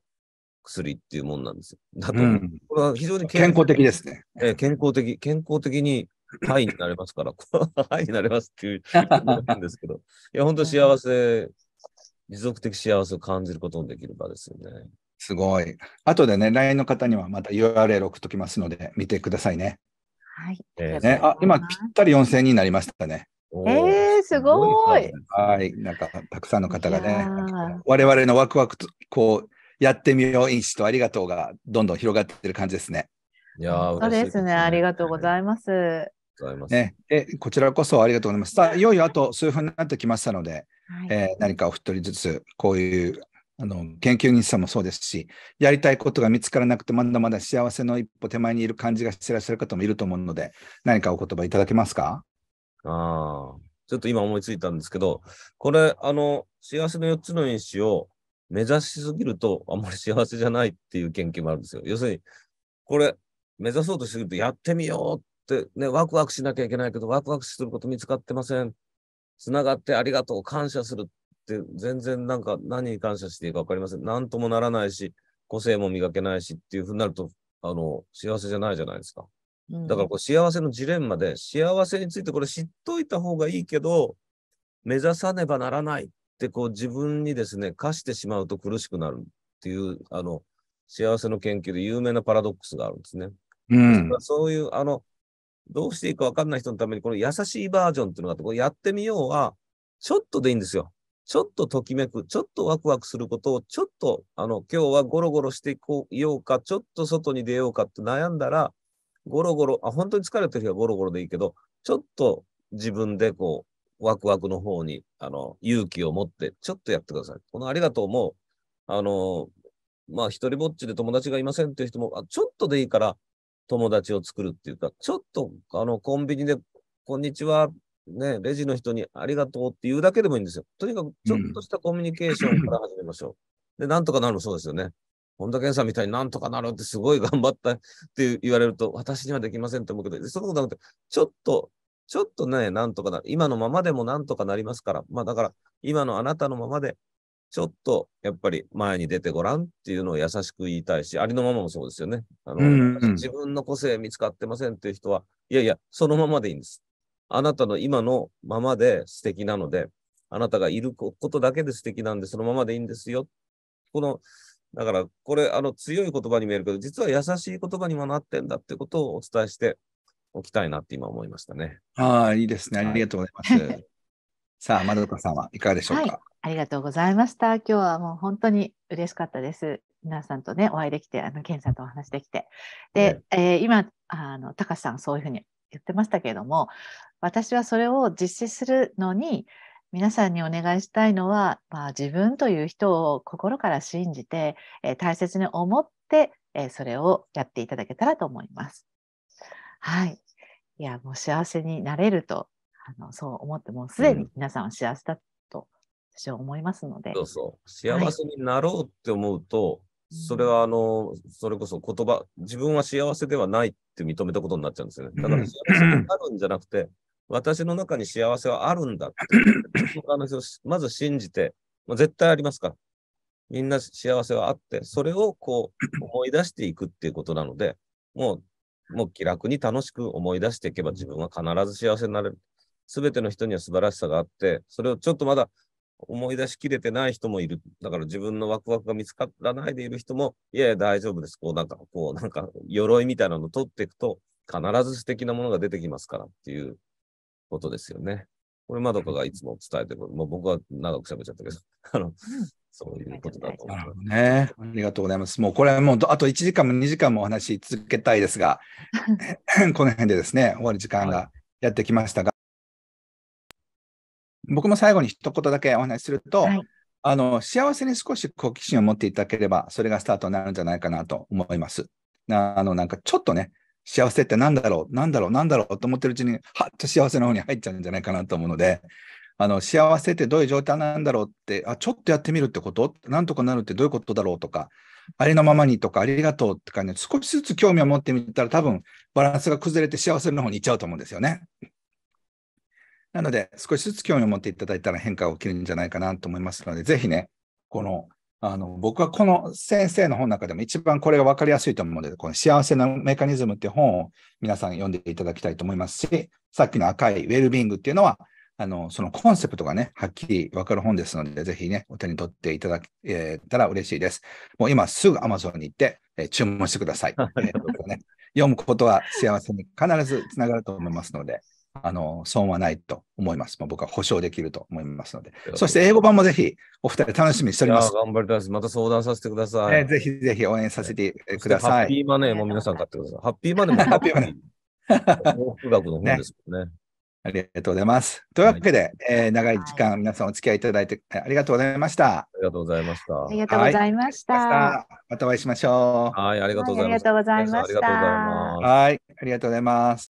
薬っていうもんなんですよ。だと、うん、これは非常に健康的ですね。えー、健康的、健康的に、ハイになれますから、[laughs] ハイになれますっていうなんですけど、いや、本当幸せ、持続的幸せを感じることのできる場ですよね。すごい。後でね、LINE の方にはまた URL 送っときますので、見てくださいね。はい。えー、ね、あ、今ぴったり四千人になりましたね。えー、すごい。はい、なんかたくさんの方がね、我々のワクワクとこうやってみようインシとありがとうがどんどん広がってる感じですね。いや、そうですね。ありがとうございます。ございます。ね、え、こちらこそありがとうございます。さあ、いよいよあと数分になってきましたので、はい、えー、何かお一人ずつこういうあの研究員さんもそうですし、やりたいことが見つからなくて、まだまだ幸せの一歩手前にいる感じがしてらっしゃる方もいると思うので、何かお言葉いただけますかああ、ちょっと今思いついたんですけど、これ、あの、幸せの4つの因子を目指しすぎると、あんまり幸せじゃないっていう研究もあるんですよ。要するに、これ、目指そうとしすぎると、やってみようって、ね、ワクワクしなきゃいけないけど、ワクワクすること見つかってません。つながってありがとう、感謝する、全然なんか何に感謝していいか分かりません。何ともならないし、個性も磨けないしっていうふうになると、あの、幸せじゃないじゃないですか。だからこう幸せのジレンマで、幸せについてこれ知っといた方がいいけど、目指さねばならないってこう自分にですね、課してしまうと苦しくなるっていう、あの、幸せの研究で有名なパラドックスがあるんですね。うん、そういう、あの、どうしていいか分かんない人のために、この優しいバージョンっていうのがあって、これやってみようは、ちょっとでいいんですよ。ちょっとときめく、ちょっとワクワクすることを、ちょっと、あの、今日はゴロゴロしていこうようか、ちょっと外に出ようかって悩んだら、ゴロゴロ、あ、本当に疲れてる日はゴロゴロでいいけど、ちょっと自分でこう、ワクワクの方に、あの、勇気を持って、ちょっとやってください。このありがとうも、あの、まあ、一人ぼっちで友達がいませんっていう人も、あちょっとでいいから友達を作るっていうか、ちょっと、あの、コンビニで、こんにちはね、レジの人にありがとうって言うだけでもいいんですよ。とにかく、ちょっとしたコミュニケーションから [clears throat] 始めましょう。うん、で、なんとかなるそうですよね。本田健さんみたいになんとかなるってすごい頑張ったって言われると、私にはできませんと思うけど、そんなことなくて、ちょっと、ちょっとね、なんとかなる。今のままでもなんとかなりますから。まあだから、今のあなたのままで、ちょっとやっぱり前に出てごらんっていうのを優しく言いたいし、ありのままもそうですよね。あの、自分の個性見つかってませんっていう人は、いやいや、そのままでいいんです。あなたの今のままで素敵なので、あなたがいることだけで素敵なんで、そのままでいいんですよ。この、だから、これ、あの、強い言葉に見えるけど、実は優しい言葉にもなってんだってことをお伝えしておきたいなって今思いましたね。ああ、いいですね。ありがとうございます。[laughs] さあ、まどかさんはいかがでしょうか、はい、ありがとうございました。今日はもう本当に嬉しかったです。皆さんとね、お会いできて、あの、ケンさんとお話できて。で、ね、えー、今、あの、たかしさん、そういうふうに言ってましたけれども、私はそれを実施するのに皆さんにお願いしたいのは、まあ、自分という人を心から信じて、えー、大切に思って、えー、それをやっていただけたらと思います。はい。いや、もう幸せになれると、あのそう思って、もうすでに皆さんは幸せだと私は思いますので。うん、そうそう。幸せになろうって思うと、はいそれはあの、それこそ言葉、自分は幸せではないって認めたことになっちゃうんですよね。だから幸せになるんじゃなくて、私の中に幸せはあるんだって、可の性をまず信じて、まあ、絶対ありますから。みんな幸せはあって、それをこう思い出していくっていうことなので、もう、もう気楽に楽しく思い出していけば自分は必ず幸せになれる。すべての人には素晴らしさがあって、それをちょっとまだ思い出しきれてない人もいる。だから自分のワクワクが見つからないでいる人も、いやいや大丈夫です。こうなんか、こうなんか鎧みたいなのを取っていくと、必ず素敵なものが出てきますからっていうことですよね。これ、まどかがいつも伝えてること、まあ、僕は長く喋っちゃったけど、[laughs] あの、そういうことだと思います。ね。ありがとうございます。もうこれはもうあと1時間も2時間もお話し続けたいですが、[laughs] この辺でですね、終わる時間がやってきましたが、はい、僕も最後に一言だけお話しすると、はい、あの、幸せに少し好奇心を持っていただければ、それがスタートになるんじゃないかなと思います。あの、なんかちょっとね、幸せって何だろう、何だろう、何だろうと思ってるうちに、はっと幸せの方に入っちゃうんじゃないかなと思うので、あの幸せってどういう状態なんだろうって、あちょっとやってみるってこと、なんとかなるってどういうことだろうとか、ありのままにとか、ありがとうとかね、少しずつ興味を持ってみたら、多分バランスが崩れて幸せの方に行っちゃうと思うんですよね。なので、少しずつ興味を持っていただいたら変化が起きるんじゃないかなと思いますので、ぜひね、このあの僕はこの先生の本の中でも一番これが分かりやすいと思うので、この幸せのメカニズムっていう本を皆さん読んでいただきたいと思いますし、さっきの赤いウェルビングっていうのは、あのそのコンセプトがね、はっきり分かる本ですので、ぜひね、お手に取っていただけ、たら嬉しいです。もう今すぐ Amazon に行って、えー、注文してください。[laughs] えね、読むことは幸せに必ずつながると思いますので、あの、損はないと思います。まあ、僕は保証できると思いますので。そして英語版もぜひ、お二人楽しみにしております。頑張ります。また相談させてください。えー、ぜひぜひ応援させてください。ハッピーマネーも皆さん買ってください。ハッピーマネーも。ハッピーマネー。幸福学の本ですもんね。ねありがとうございます。というわけで、はい、えー、長い時間、皆さんお付き合いいただいてありがとうございました。ありがとうございました。ありがとうございました。はい、またお会いしましょう。はい、ありがとうございました。はい、ありがとうございました。はい、ありがとうございます。